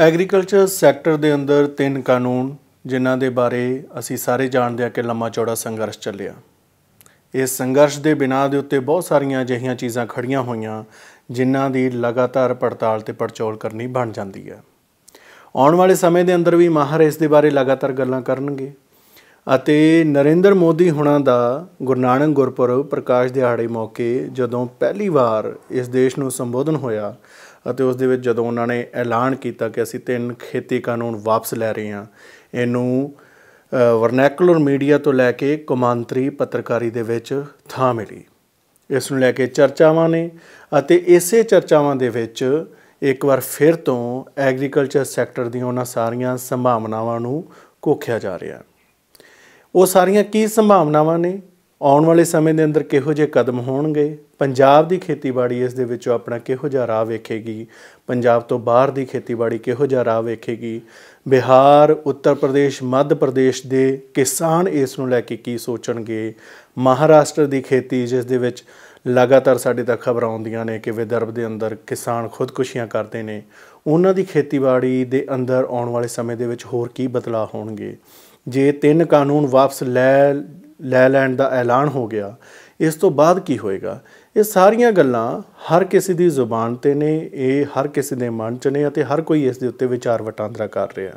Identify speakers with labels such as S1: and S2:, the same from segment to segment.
S1: agriculture sector ਦੇ ਅੰਦਰ ਤਿੰਨ ਕਾਨੂੰਨ ਜਿਨ੍ਹਾਂ ਦੇ ਬਾਰੇ ਅਸੀਂ ਸਾਰੇ ਜਾਣਦੇ ਆ ਕਿ ਲੰਮਾ ਚੌੜਾ ਸੰਘਰਸ਼ ਚੱਲਿਆ ਇਸ ਸੰਘਰਸ਼ ਦੇ ਬਿਨਾ ਦੇ ਉੱਤੇ ਬਹੁਤ ਸਾਰੀਆਂ ਅਜਿਹੀਆਂ ਚੀਜ਼ਾਂ ਖੜੀਆਂ ਹੋਈਆਂ ਜਿਨ੍ਹਾਂ ਦੀ ਲਗਾਤਾਰ ਪੜਤਾਲ ਤੇ ਪਰਚੋਲ ਕਰਨੀ ਬਣ ਜਾਂਦੀ ਹੈ ਆਉਣ ਵਾਲੇ ਸਮੇਂ ਦੇ ਅੰਦਰ ਵੀ ਮਾਹਰ ਇਸ ਦੇ ਬਾਰੇ ਲਗਾਤਾਰ ਗੱਲਾਂ ਕਰਨਗੇ ਅਤੇ ਨਰਿੰਦਰ ਮੋਦੀ ਹੁਣਾਂ ਦਾ ਗੁਰਨਾਣਕ ਗੁਰਪੁਰਬ ਪ੍ਰਕਾਸ਼ ਦਿਹਾੜੇ ਮੌਕੇ ਜਦੋਂ ਪਹਿਲੀ ਵਾਰ ਇਸ ਦੇਸ਼ ਨੂੰ ਸੰਬੋਧਨ ਹੋਇਆ ਅਤੇ ਉਸ ਦੇ ਵਿੱਚ ਜਦੋਂ ਉਹਨਾਂ ਨੇ ਐਲਾਨ ਕੀਤਾ ਕਿ ਅਸੀਂ ਤਿੰਨ ਖੇਤੀ ਕਾਨੂੰਨ ਵਾਪਸ ਲੈ ਰਹੇ ਹਾਂ ਇਹਨੂੰ ਵਰਨੈਕੂਲਰ ਮੀਡੀਆ ਤੋਂ ਲੈ ਕੇ ਕੁਮਾਂਤਰੀ ਪੱਤਰਕਾਰੀ ਦੇ ਵਿੱਚ ਥਾਂ ਮਿਲੀ ਇਸ ਨੂੰ ਲੈ ਕੇ ਚਰਚਾਵਾਂ ਨੇ ਅਤੇ ਇਸੇ ਚਰਚਾਵਾਂ ਦੇ ਵਿੱਚ ਇੱਕ ਵਾਰ ਫਿਰ ਤੋਂ ਐਗਰੀਕਲਚਰ ਸੈਕਟਰ ਦੀਆਂ ਉਹਨਾਂ ਸਾਰੀਆਂ ਸੰਭਾਵਨਾਵਾਂ ਨੂੰ ਕੋਖਿਆ ਜਾ ਰਿਹਾ ਉਹ ਸਾਰੀਆਂ ਕੀ ਸੰਭਾਵਨਾਵਾਂ ਨੇ ਆਉਣ ਵਾਲੇ ਸਮੇਂ ਦੇ ਅੰਦਰ ਕਿਹੋ ਜਿਹੇ ਕਦਮ ਹੋਣਗੇ ਪੰਜਾਬ ਦੀ ਖੇਤੀਬਾੜੀ ਇਸ ਦੇ ਵਿੱਚੋਂ ਆਪਣਾ ਕਿਹੋ ਜਿਹਾ ਰਾਹ ਵੇਖੇਗੀ ਪੰਜਾਬ ਤੋਂ ਬਾਹਰ ਦੀ ਖੇਤੀਬਾੜੀ ਕਿਹੋ ਜਿਹਾ ਰਾਹ ਵੇਖੇਗੀ ਬਿਹਾਰ ਉੱਤਰ ਪ੍ਰਦੇਸ਼ ਮੱਧ ਪ੍ਰਦੇਸ਼ ਦੇ ਕਿਸਾਨ ਇਸ ਨੂੰ ਲੈ ਕੇ ਕੀ ਸੋਚਣਗੇ ਮਹਾਰਾਸ਼ਟਰ ਦੀ ਖੇਤੀ ਜਿਸ ਦੇ ਵਿੱਚ ਲਗਾਤਾਰ ਸਾਡੇ ਤੱਕ ਖਬਰਾਂ ਆਉਂਦੀਆਂ ਨੇ ਕਿ ਵਿਦਰਭ ਦੇ ਅੰਦਰ ਕਿਸਾਨ ਖੁਦਕੁਸ਼ੀਆਂ ਕਰਦੇ ਨੇ ਉਹਨਾਂ ਦੀ ਖੇਤੀਬਾੜੀ ਦੇ ਅੰਦਰ ਆਉਣ ਵਾਲੇ ਸਮੇਂ ਦੇ ਵਿੱਚ ਹੋਰ ਕੀ ਬਦਲਾਅ ਹੋਣਗੇ ਜੇ ਤਿੰਨ ਕਾਨੂੰਨ ਵਾਪਸ ਲੈ ਲੈ ਲੈਣ ਦਾ ਐਲਾਨ ਹੋ ਗਿਆ ਇਸ ਤੋਂ ਬਾਅਦ ਕੀ ਹੋਏਗਾ ਇਹ ਸਾਰੀਆਂ ਗੱਲਾਂ ਹਰ ਕਿਸੇ ਦੀ ਜ਼ੁਬਾਨ ਤੇ ਨੇ ਇਹ ਹਰ ਕਿਸੇ ਦੇ ਮਨ 'ਚ ਨੇ ਅਤੇ ਹਰ ਕੋਈ ਇਸ ਦੇ ਉੱਤੇ ਵਿਚਾਰ ਵਟਾਂਦਰਾ ਕਰ ਰਿਹਾ ਹੈ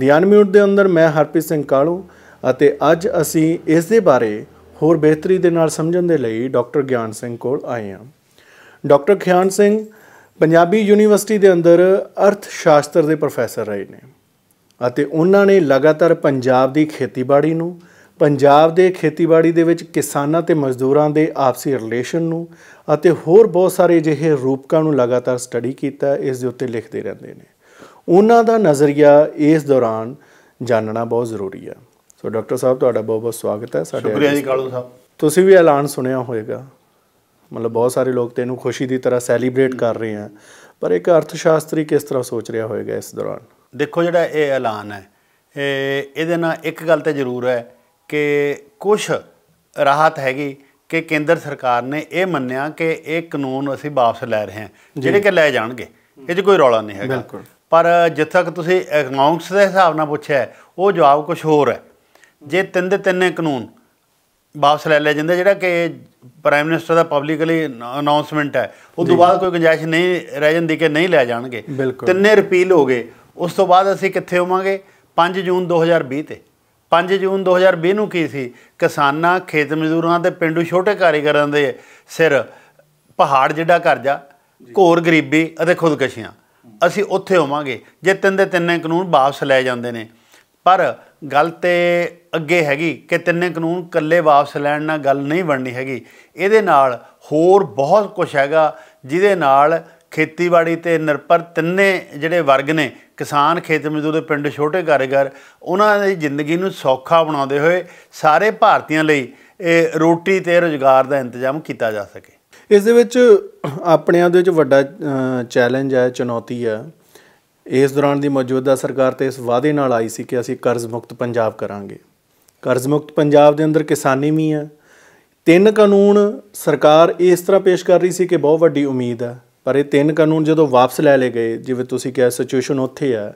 S1: ਦੀ ਮਿਊਟ ਦੇ ਅੰਦਰ ਮੈਂ ਹਰਪ੍ਰੀਤ ਸਿੰਘ ਕਾਲੂ ਅਤੇ ਅੱਜ ਅਸੀਂ ਇਸ ਦੇ ਬਾਰੇ ਹੋਰ ਬਿਹਤਰੀ ਦੇ ਨਾਲ ਸਮਝਣ ਦੇ ਲਈ ਡਾਕਟਰ ਗਿਆਨ ਸਿੰਘ ਕੋਲ ਆਏ ਹਾਂ ਡਾਕਟਰ ਗਿਆਨ ਸਿੰਘ ਪੰਜਾਬੀ ਯੂਨੀਵਰਸਿਟੀ ਦੇ ਅੰਦਰ ਅਰਥ ਸ਼ਾਸਤਰ ਦੇ ਪ੍ਰੋਫੈਸਰ ਰਹੇ ਨੇ ਅਤੇ ਉਹਨਾਂ ਨੇ ਲਗਾਤਾਰ ਪੰਜਾਬ ਦੀ ਖੇਤੀਬਾੜੀ ਨੂੰ ਪੰਜਾਬ ਦੇ ਖੇਤੀਬਾੜੀ ਦੇ ਵਿੱਚ ਕਿਸਾਨਾਂ ਤੇ ਮਜ਼ਦੂਰਾਂ ਦੇ ਆਪਸੀ ਰਿਲੇਸ਼ਨ ਨੂੰ ਅਤੇ ਹੋਰ ਬਹੁਤ ਸਾਰੇ ਜਿਹੇ ਰੂਪਕਾਂ ਨੂੰ ਲਗਾਤਾਰ ਸਟੱਡੀ ਕੀਤਾ ਇਸ ਦੇ ਉੱਤੇ ਲਿਖਦੇ ਰਹਿੰਦੇ ਨੇ ਉਹਨਾਂ ਦਾ ਨਜ਼ਰੀਆ ਇਸ ਦੌਰਾਨ ਜਾਣਨਾ ਬਹੁਤ ਜ਼ਰੂਰੀ ਹੈ ਸੋ ਡਾਕਟਰ ਸਾਹਿਬ ਤੁਹਾਡਾ ਬਹੁਤ ਬਹੁਤ ਸਵਾਗਤ ਹੈ ਸਾਡੇ ਸ਼ੁਕਰੀਆ ਜੀ ਕਾਲੂ ਸਾਹਿਬ ਤੁਸੀਂ ਵੀ ਐਲਾਨ ਸੁਣਿਆ ਹੋਵੇਗਾ ਮਤਲਬ ਬਹੁਤ ਸਾਰੇ ਲੋਕ ਤੇ ਇਹਨੂੰ ਖੁਸ਼ੀ ਦੀ ਤਰ੍ਹਾਂ ਸੈਲੀਬ੍ਰੇਟ ਕਰ ਰਹੇ ਆ ਪਰ ਇੱਕ ਅਰਥਸ਼ਾਸਤਰੀ ਕਿਸ ਤਰ੍ਹਾਂ ਸੋਚ ਰਿਹਾ ਹੋਵੇਗਾ ਇਸ ਦੌਰਾਨ
S2: ਦੇਖੋ ਜਿਹੜਾ ਇਹ ਐਲਾਨ ਹੈ ਇਹ ਇਹਦੇ ਨਾਲ ਇੱਕ ਗੱਲ ਤਾਂ ਜ਼ਰੂਰ ਹੈ ਕਿ ਕੁਝ ਰਾਹਤ ਹੈਗੀ ਕਿ ਕੇਂਦਰ ਸਰਕਾਰ ਨੇ ਇਹ ਮੰਨਿਆ ਕਿ ਇਹ ਕਾਨੂੰਨ ਅਸੀਂ ਵਾਪਸ ਲੈ ਰਹੇ ਹਾਂ ਜਿਹੜੇ ਕਿ ਲੈ ਜਾਣਗੇ ਇਹ ਕੋਈ ਰੌਲਾ ਨਹੀਂ ਹੈਗਾ ਪਰ ਜਿੱਥੇ ਤੱਕ ਤੁਸੀਂ ਅਕਾਊਂਟਸ ਦੇ ਹਿਸਾਬ ਨਾਲ ਪੁੱਛਿਆ ਉਹ ਜਵਾਬ ਕੁਝ ਹੋਰ ਹੈ ਜੇ ਤਿੰਨ ਦੇ ਤਿੰਨੇ ਕਾਨੂੰਨ ਵਾਪਸ ਲੈ ਲਿਆ ਜਾਂਦਾ ਜਿਹੜਾ ਕਿ ਪ੍ਰਾਈਮ ਮਿਨਿਸਟਰ ਦਾ ਪਬਲਿਕਲੀ ਅਨਾਉਂਸਮੈਂਟ ਹੈ ਉਸ ਤੋਂ ਬਾਅਦ ਕੋਈ ਗੁੰਜਾਇਸ਼ ਨਹੀਂ ਰਹਿ ਜਾਂਦੀ ਕਿ ਨਹੀਂ ਲੈ ਜਾਣਗੇ ਤਿੰਨੇ ਰਿਪੀਲ ਹੋ ਗਏ ਉਸ ਤੋਂ ਬਾਅਦ ਅਸੀਂ ਕਿੱਥੇ ਹੋਵਾਂਗੇ 5 ਜੂਨ 2020 ਤੇ 5 ਜੂਨ 2020 ਨੂੰ ਕੀ ਸੀ ਕਿਸਾਨਾਂ ਖੇਤ ਮਜ਼ਦੂਰਾਂ ਤੇ ਪਿੰਡੂ ਛੋਟੇ ਕਾਰੀਗਰਾਂ ਦੇ ਸਿਰ ਪਹਾੜ ਜਿੱਡਾ ਕਰਜ਼ਾ ਘੋਰ ਗਰੀਬੀ ਅਤੇ ਖੁਦਕਸ਼ੀਆਂ ਅਸੀਂ ਉੱਥੇ ਹੋਵਾਂਗੇ ਜੇ ਤਿੰਨ ਦੇ ਤਿੰਨੇ ਕਾਨੂੰਨ ਵਾਪਸ ਲੈ ਜਾਂਦੇ ਨੇ ਪਰ ਗੱਲ ਤੇ ਅੱਗੇ ਹੈਗੀ ਕਿ ਤਿੰਨੇ ਕਾਨੂੰਨ ਇਕੱਲੇ ਵਾਪਸ ਲੈਣ ਨਾਲ ਗੱਲ ਨਹੀਂ ਬਣਨੀ ਹੈਗੀ ਇਹਦੇ ਨਾਲ ਹੋਰ ਬਹੁਤ ਕੁਝ ਹੈਗਾ ਜਿਹਦੇ ਨਾਲ ਖੇਤੀਬਾੜੀ ਤੇ ਨਿਰਪਰ ਤਿੰਨੇ ਜਿਹੜੇ ਵਰਗ ਨੇ ਕਿਸਾਨ ਖੇਤ ਮਜ਼ਦੂਰ ਪਿੰਡ ਛੋਟੇ ਕਾਰਗਰ ਉਹਨਾਂ ਦੀ ਜ਼ਿੰਦਗੀ ਨੂੰ ਸੌਖਾ ਬਣਾਉਂਦੇ ਹੋਏ ਸਾਰੇ ਭਾਰਤੀਆਂ ਲਈ ਇਹ ਰੋਟੀ ਤੇ ਰੋਜ਼ਗਾਰ ਦਾ ਇੰਤਜ਼ਾਮ ਕੀਤਾ ਜਾ ਸਕੇ
S1: ਇਸ ਦੇ ਵਿੱਚ ਆਪਣਿਆਂ ਦੇ ਵਿੱਚ ਵੱਡਾ ਚੈਲੰਜ ਹੈ ਚੁਣੌਤੀ ਹੈ ਇਸ ਦੌਰਾਨ ਦੀ ਮੌਜੂਦਾ ਸਰਕਾਰ ਤੇ ਇਸ ਵਾਅਦੇ ਨਾਲ ਆਈ ਸੀ ਕਿ ਅਸੀਂ ਕਰਜ਼ ਮੁਕਤ ਪੰਜਾਬ ਕਰਾਂਗੇ ਕਰਜ਼ ਮੁਕਤ ਪੰਜਾਬ ਦੇ ਅੰਦਰ ਕਿਸਾਨੀ ਵੀ ਆ ਤਿੰਨ ਕਾਨੂੰਨ ਸਰਕਾਰ ਇਸ ਤਰ੍ਹਾਂ ਪੇਸ਼ ਕਰ ਰਹੀ ਸੀ ਕਿ ਬਹੁਤ ਵੱਡੀ ਉਮੀਦ ਆ ਪਰ ਇਹ ਤਿੰਨ ਕਾਨੂੰਨ ਜਦੋਂ ਵਾਪਸ ਲੈ ਲਏ ਗਏ ਜਿਵੇਂ ਤੁਸੀਂ ਕਿਹਾ ਸਿਚੁਏਸ਼ਨ ਉੱਥੇ ਆ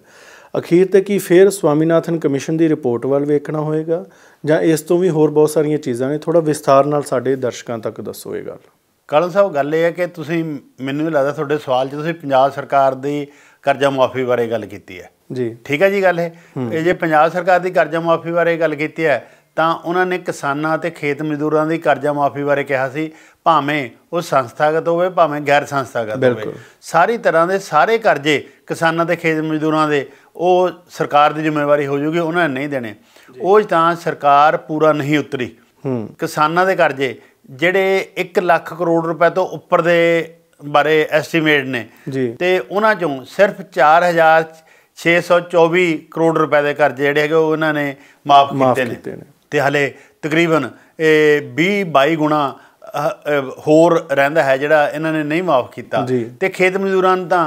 S1: ਅਖੀਰ ਤੇ ਕੀ ਫੇਰ ਸਵਾਮੀਨਾਥਨ ਕਮਿਸ਼ਨ ਦੀ ਰਿਪੋਰਟ ਵੱਲ ਵੇਖਣਾ ਹੋਏਗਾ ਜਾਂ ਇਸ ਤੋਂ ਵੀ ਹੋਰ ਬਹੁਤ ਸਾਰੀਆਂ ਚੀਜ਼ਾਂ ਨੇ ਥੋੜਾ ਵਿਸਥਾਰ ਨਾਲ ਸਾਡੇ ਦਰਸ਼ਕਾਂ ਤੱਕ ਦੱਸੋ ਇਹ ਗੱਲ
S2: ਕਾਲਨ ਸਾਹਿਬ ਗੱਲ ਇਹ ਹੈ ਕਿ ਤੁਸੀਂ ਮੈਨੂੰ ਲੱਗਦਾ ਤੁਹਾਡੇ ਸਵਾਲ 'ਚ ਤੁਸੀਂ ਪੰਜਾਬ ਸਰਕਾਰ ਦੀ ਕਰਜ਼ਾ ਮਾਫੀ ਬਾਰੇ ਗੱਲ ਕੀਤੀ ਹੈ ਜੀ ਠੀਕ ਹੈ ਜੀ ਗੱਲ ਇਹ ਇਹ ਜੇ ਪੰਜਾਬ ਸਰਕਾਰ ਦੀ ਕਰਜ਼ਾ ਮਾਫੀ ਬਾਰੇ ਗੱਲ ਕੀਤੀ ਹੈ ਤਾਂ ਉਹਨਾਂ ਨੇ ਕਿਸਾਨਾਂ ਤੇ ਖੇਤ ਮਜ਼ਦੂਰਾਂ ਦੀ ਕਰਜ਼ਾ ਮਾਫੀ ਬਾਰੇ ਕਿਹਾ ਸੀ ਭਾਵੇਂ ਉਹ ਸੰਸਥਾਗਤ ਹੋਵੇ ਭਾਵੇਂ ਗੈਰ ਸੰਸਥਾਗਤ ਹੋਵੇ ਸਾਰੀ ਤਰ੍ਹਾਂ ਦੇ ਸਾਰੇ ਕਰਜ਼ੇ ਕਿਸਾਨਾਂ ਤੇ ਖੇਤ ਮਜ਼ਦੂਰਾਂ ਦੇ ਉਹ ਸਰਕਾਰ ਦੀ ਜ਼ਿੰਮੇਵਾਰੀ ਹੋ ਜੂਗੀ ਉਹਨਾਂ ਨੇ ਨਹੀਂ ਦੇਣੇ ਉਹ ਤਾਂ ਸਰਕਾਰ ਪੂਰਾ ਨਹੀਂ ਉਤਰੀ ਕਿਸਾਨਾਂ ਦੇ ਕਰਜ਼ੇ ਜਿਹੜੇ 1 ਲੱਖ ਕਰੋੜ ਰੁਪਏ ਤੋਂ ਉੱਪਰ ਦੇ ਬਾਰੇ ਐਸਟੀਮੇਟ ਨੇ ਤੇ ਉਹਨਾਂ ਚੋਂ ਸਿਰਫ 4000 624 ਕਰੋੜ ਰੁਪਏ ਦੇ ਕਰਜ਼ੇ ਜਿਹੜੇ ਹੈਗੇ ਉਹ ਇਹਨਾਂ ਨੇ ਮਾਫ ਕੀਤੇ ਨੇ ਤੇ ਹਲੇ ਤਕਰੀਬਨ ਇਹ 20 22 ਗੁਣਾ ਹੋਰ ਰਹਿੰਦਾ ਹੈ ਜਿਹੜਾ ਇਹਨਾਂ ਨੇ ਨਹੀਂ ਮਾਫ ਕੀਤਾ ਤੇ ਖੇਤ ਮਜ਼ਦੂਰਾਂ ਤਾਂ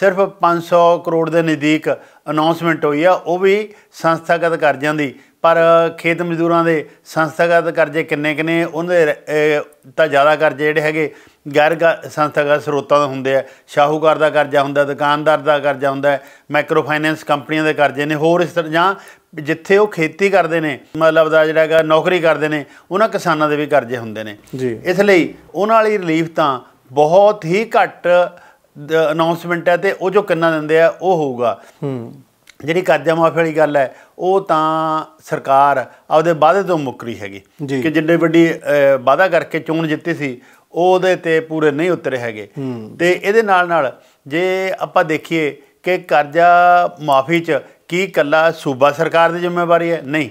S2: ਸਿਰਫ 500 ਕਰੋੜ ਦੇ ਨਜ਼ਦੀਕ ਅਨਾਉਂਸਮੈਂਟ ਹੋਈ ਆ ਉਹ ਵੀ ਸੰਸਥਾਗਤ ਕਰਜ਼ਿਆਂ ਦੀ ਪਰ ਖੇਤ ਮਜ਼ਦੂਰਾਂ ਦੇ ਸੰਸਥਾਗਤ ਕਰਜ਼ੇ ਕਿੰਨੇ ਕਿੰਨੇ ਉਹਦੇ ਤਾਂ ਜ਼ਿਆਦਾ ਕਰਜ਼ੇ ਜਿਹੜੇ ਹੈਗੇ ਗੈਰ ਸੰਸਥਾਗਤ ਸਰੋਤਾਂ ਦਾ ਹੁੰਦੇ ਆ ਸ਼ਾਹੂਕਾਰ ਦਾ ਕਰਜ਼ਾ ਹੁੰਦਾ ਦੁਕਾਨਦਾਰ ਦਾ ਕਰਜ਼ਾ ਹੁੰਦਾ ਮਾਈਕਰੋ ਫਾਈਨੈਂਸ ਕੰਪਨੀਆਂ ਦੇ ਕਰਜ਼ੇ ਨੇ ਹੋਰ ਇਸ ਤਰ੍ਹਾਂ ਜਾਂ ਜਿੱਥੇ ਉਹ ਖੇਤੀ ਕਰਦੇ ਨੇ ਮਤਲਬ ਦਾ ਜਿਹੜਾ ਹੈਗਾ ਨੌਕਰੀ ਕਰਦੇ ਨੇ ਉਹਨਾਂ ਕਿਸਾਨਾਂ ਦੇ ਵੀ ਕਰਜ਼ੇ ਹੁੰਦੇ ਨੇ ਇਸ ਲਈ ਉਹਨਾਂ ਵਾਲੀ ਰਿਲੀਫ ਤਾਂ ਬਹੁਤ ਹੀ ਘੱਟ ਅਨਾਉਂਸਮੈਂਟ ਹੈ ਤੇ ਉਹ ਜੋ ਕਿੰਨਾ ਦਿੰਦੇ ਆ ਉਹ ਹੋਊਗਾ ਹੂੰ ਜਿਹੜੀ ਕਰਜ਼ਾ ਮਾਫੀ ਵਾਲੀ ਗੱਲ ਹੈ ਉਹ ਤਾਂ ਸਰਕਾਰ ਆਪਦੇ ਵਾਅਦੇ ਤੋਂ ਮੁੱਕਰੀ ਹੈਗੀ ਕਿ ਜਿੰਨੇ ਵੱਡੀ ਵਾਅਦਾ ਕਰਕੇ ਚੋਣ ਜਿੱਤੀ ਸੀ ਉਹਦੇ ਤੇ ਪੂਰੇ ਨਹੀਂ ਉਤਰੇ ਹੈਗੇ ਤੇ ਇਹਦੇ ਨਾਲ ਨਾਲ ਜੇ ਆਪਾਂ ਦੇਖੀਏ ਕਿ ਕਰਜ਼ਾ ਮਾਫੀ 'ਚ ਕੀ ਕੱਲਾ ਸੂਬਾ ਸਰਕਾਰ ਦੀ ਜ਼ਿੰਮੇਵਾਰੀ ਹੈ ਨਹੀਂ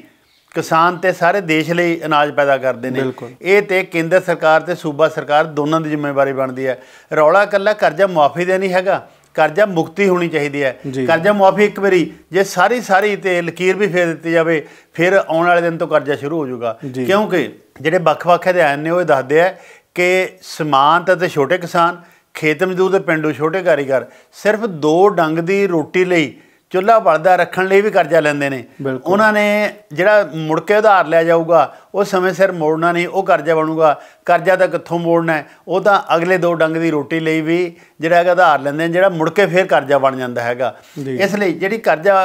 S2: ਕਿਸਾਨ ਤੇ ਸਾਰੇ ਦੇਸ਼ ਲਈ ਅਨਾਜ ਪੈਦਾ ਕਰਦੇ ਨੇ ਇਹ ਤੇ ਕੇਂਦਰ ਸਰਕਾਰ ਤੇ ਸੂਬਾ ਸਰਕਾਰ ਦੋਨਾਂ ਦੀ ਜ਼ਿੰਮੇਵਾਰੀ ਬਣਦੀ ਹੈ ਰੌਲਾ ਕੱਲਾ ਕਰਜ਼ਾ ਮਾਫੀ ਦੇ ਨਹੀਂ ਹੈਗਾ ਕਰਜ਼ਾ ਮੁਕਤੀ ਹੋਣੀ ਚਾਹੀਦੀ ਹੈ ਕਰਜ਼ਾ ਮਾਫੀ ਇੱਕ ਵਾਰੀ ਜੇ ਸਾਰੀ ਸਾਰੀ ਤੇ ਲਕੀਰ ਵੀ ਫੇਰ ਦਿੱਤੀ ਜਾਵੇ ਫਿਰ ਆਉਣ ਵਾਲੇ ਦਿਨ ਤੋਂ ਕਰਜ਼ਾ ਸ਼ੁਰੂ ਹੋ ਜਾਊਗਾ ਕਿਉਂਕਿ ਜਿਹੜੇ ਵੱਖ-ਵੱਖ ਅਧਿਐਨ ਨੇ ਉਹ ਦੱਸਦੇ ਆ ਕਿ ਸਮਾਨਤ ਅਤੇ ਛੋਟੇ ਕਿਸਾਨ ਖੇਤ ਮਜ਼ਦੂਰ ਤੇ ਪਿੰਡੂ ਛੋਟੇ ਕਾਰੀਗਰ ਸਿਰਫ ਦੋ ਡੰਗ ਦੀ ਰੋਟੀ ਲਈ ਚੁੱਲ੍ਹਾ ਬਲਦਾ ਰੱਖਣ ਲਈ ਵੀ ਕਰਜ਼ਾ ਲੈਂਦੇ ਨੇ ਉਹਨਾਂ ਨੇ ਜਿਹੜਾ ਮੁੜ ਕੇ ਉਧਾਰ ਲਿਆ ਜਾਊਗਾ ਉਹ ਸਮੇਂ ਸਿਰ ਮੋੜਨਾ ਨਹੀਂ ਉਹ ਕਰਜ਼ਾ ਬਣੂਗਾ ਕਰਜ਼ਾ ਤਾਂ ਕਿੱਥੋਂ ਮੋੜਨਾ ਹੈ ਉਹ ਤਾਂ ਅਗਲੇ ਦੋ ਡੰਗ ਦੀ ਰੋਟੀ ਲਈ ਵੀ ਜਿਹੜਾ ਹੈਗਾ ਉਧਾਰ ਲੈਂਦੇ ਨੇ ਜਿਹੜਾ ਮੁੜ ਕੇ ਫੇਰ ਕਰਜ਼ਾ ਬਣ ਜਾਂਦਾ ਹੈਗਾ ਇਸ ਲਈ ਜਿਹੜੀ ਕਰਜ਼ਾ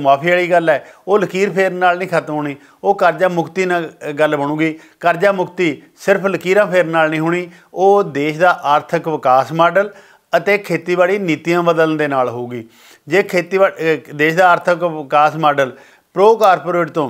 S2: ਮਾਫੀ ਵਾਲੀ ਗੱਲ ਹੈ ਉਹ ਲਕੀਰ ਫੇਰਨ ਨਾਲ ਨਹੀਂ ਖਤਮ ਹੋਣੀ ਉਹ ਕਰਜ਼ਾ ਮੁਕਤੀ ਨਾਲ ਗੱਲ ਬਣੂਗੀ ਕਰਜ਼ਾ ਮੁਕਤੀ ਸਿਰਫ ਲਕੀਰਾਂ ਫੇਰਨ ਨਾਲ ਨਹੀਂ ਹੋਣੀ ਉਹ ਦੇਸ਼ ਦਾ ਆਰਥਿਕ ਵਿਕਾਸ ਮਾਡਲ ਅਤੇ ਖੇਤੀਬਾੜੀ ਨੀਤੀਆਂ ਬਦਲਣ ਦੇ ਨਾਲ ਹੋਊਗੀ ਜੇ ਖੇਤੀਬਾੜੀ ਦੇਸ਼ ਦਾ ਆਰਥਿਕ ਵਿਕਾਸ ਮਾਡਲ ਪ੍ਰੋ ਕਾਰਪੋਰੇਟ ਤੋਂ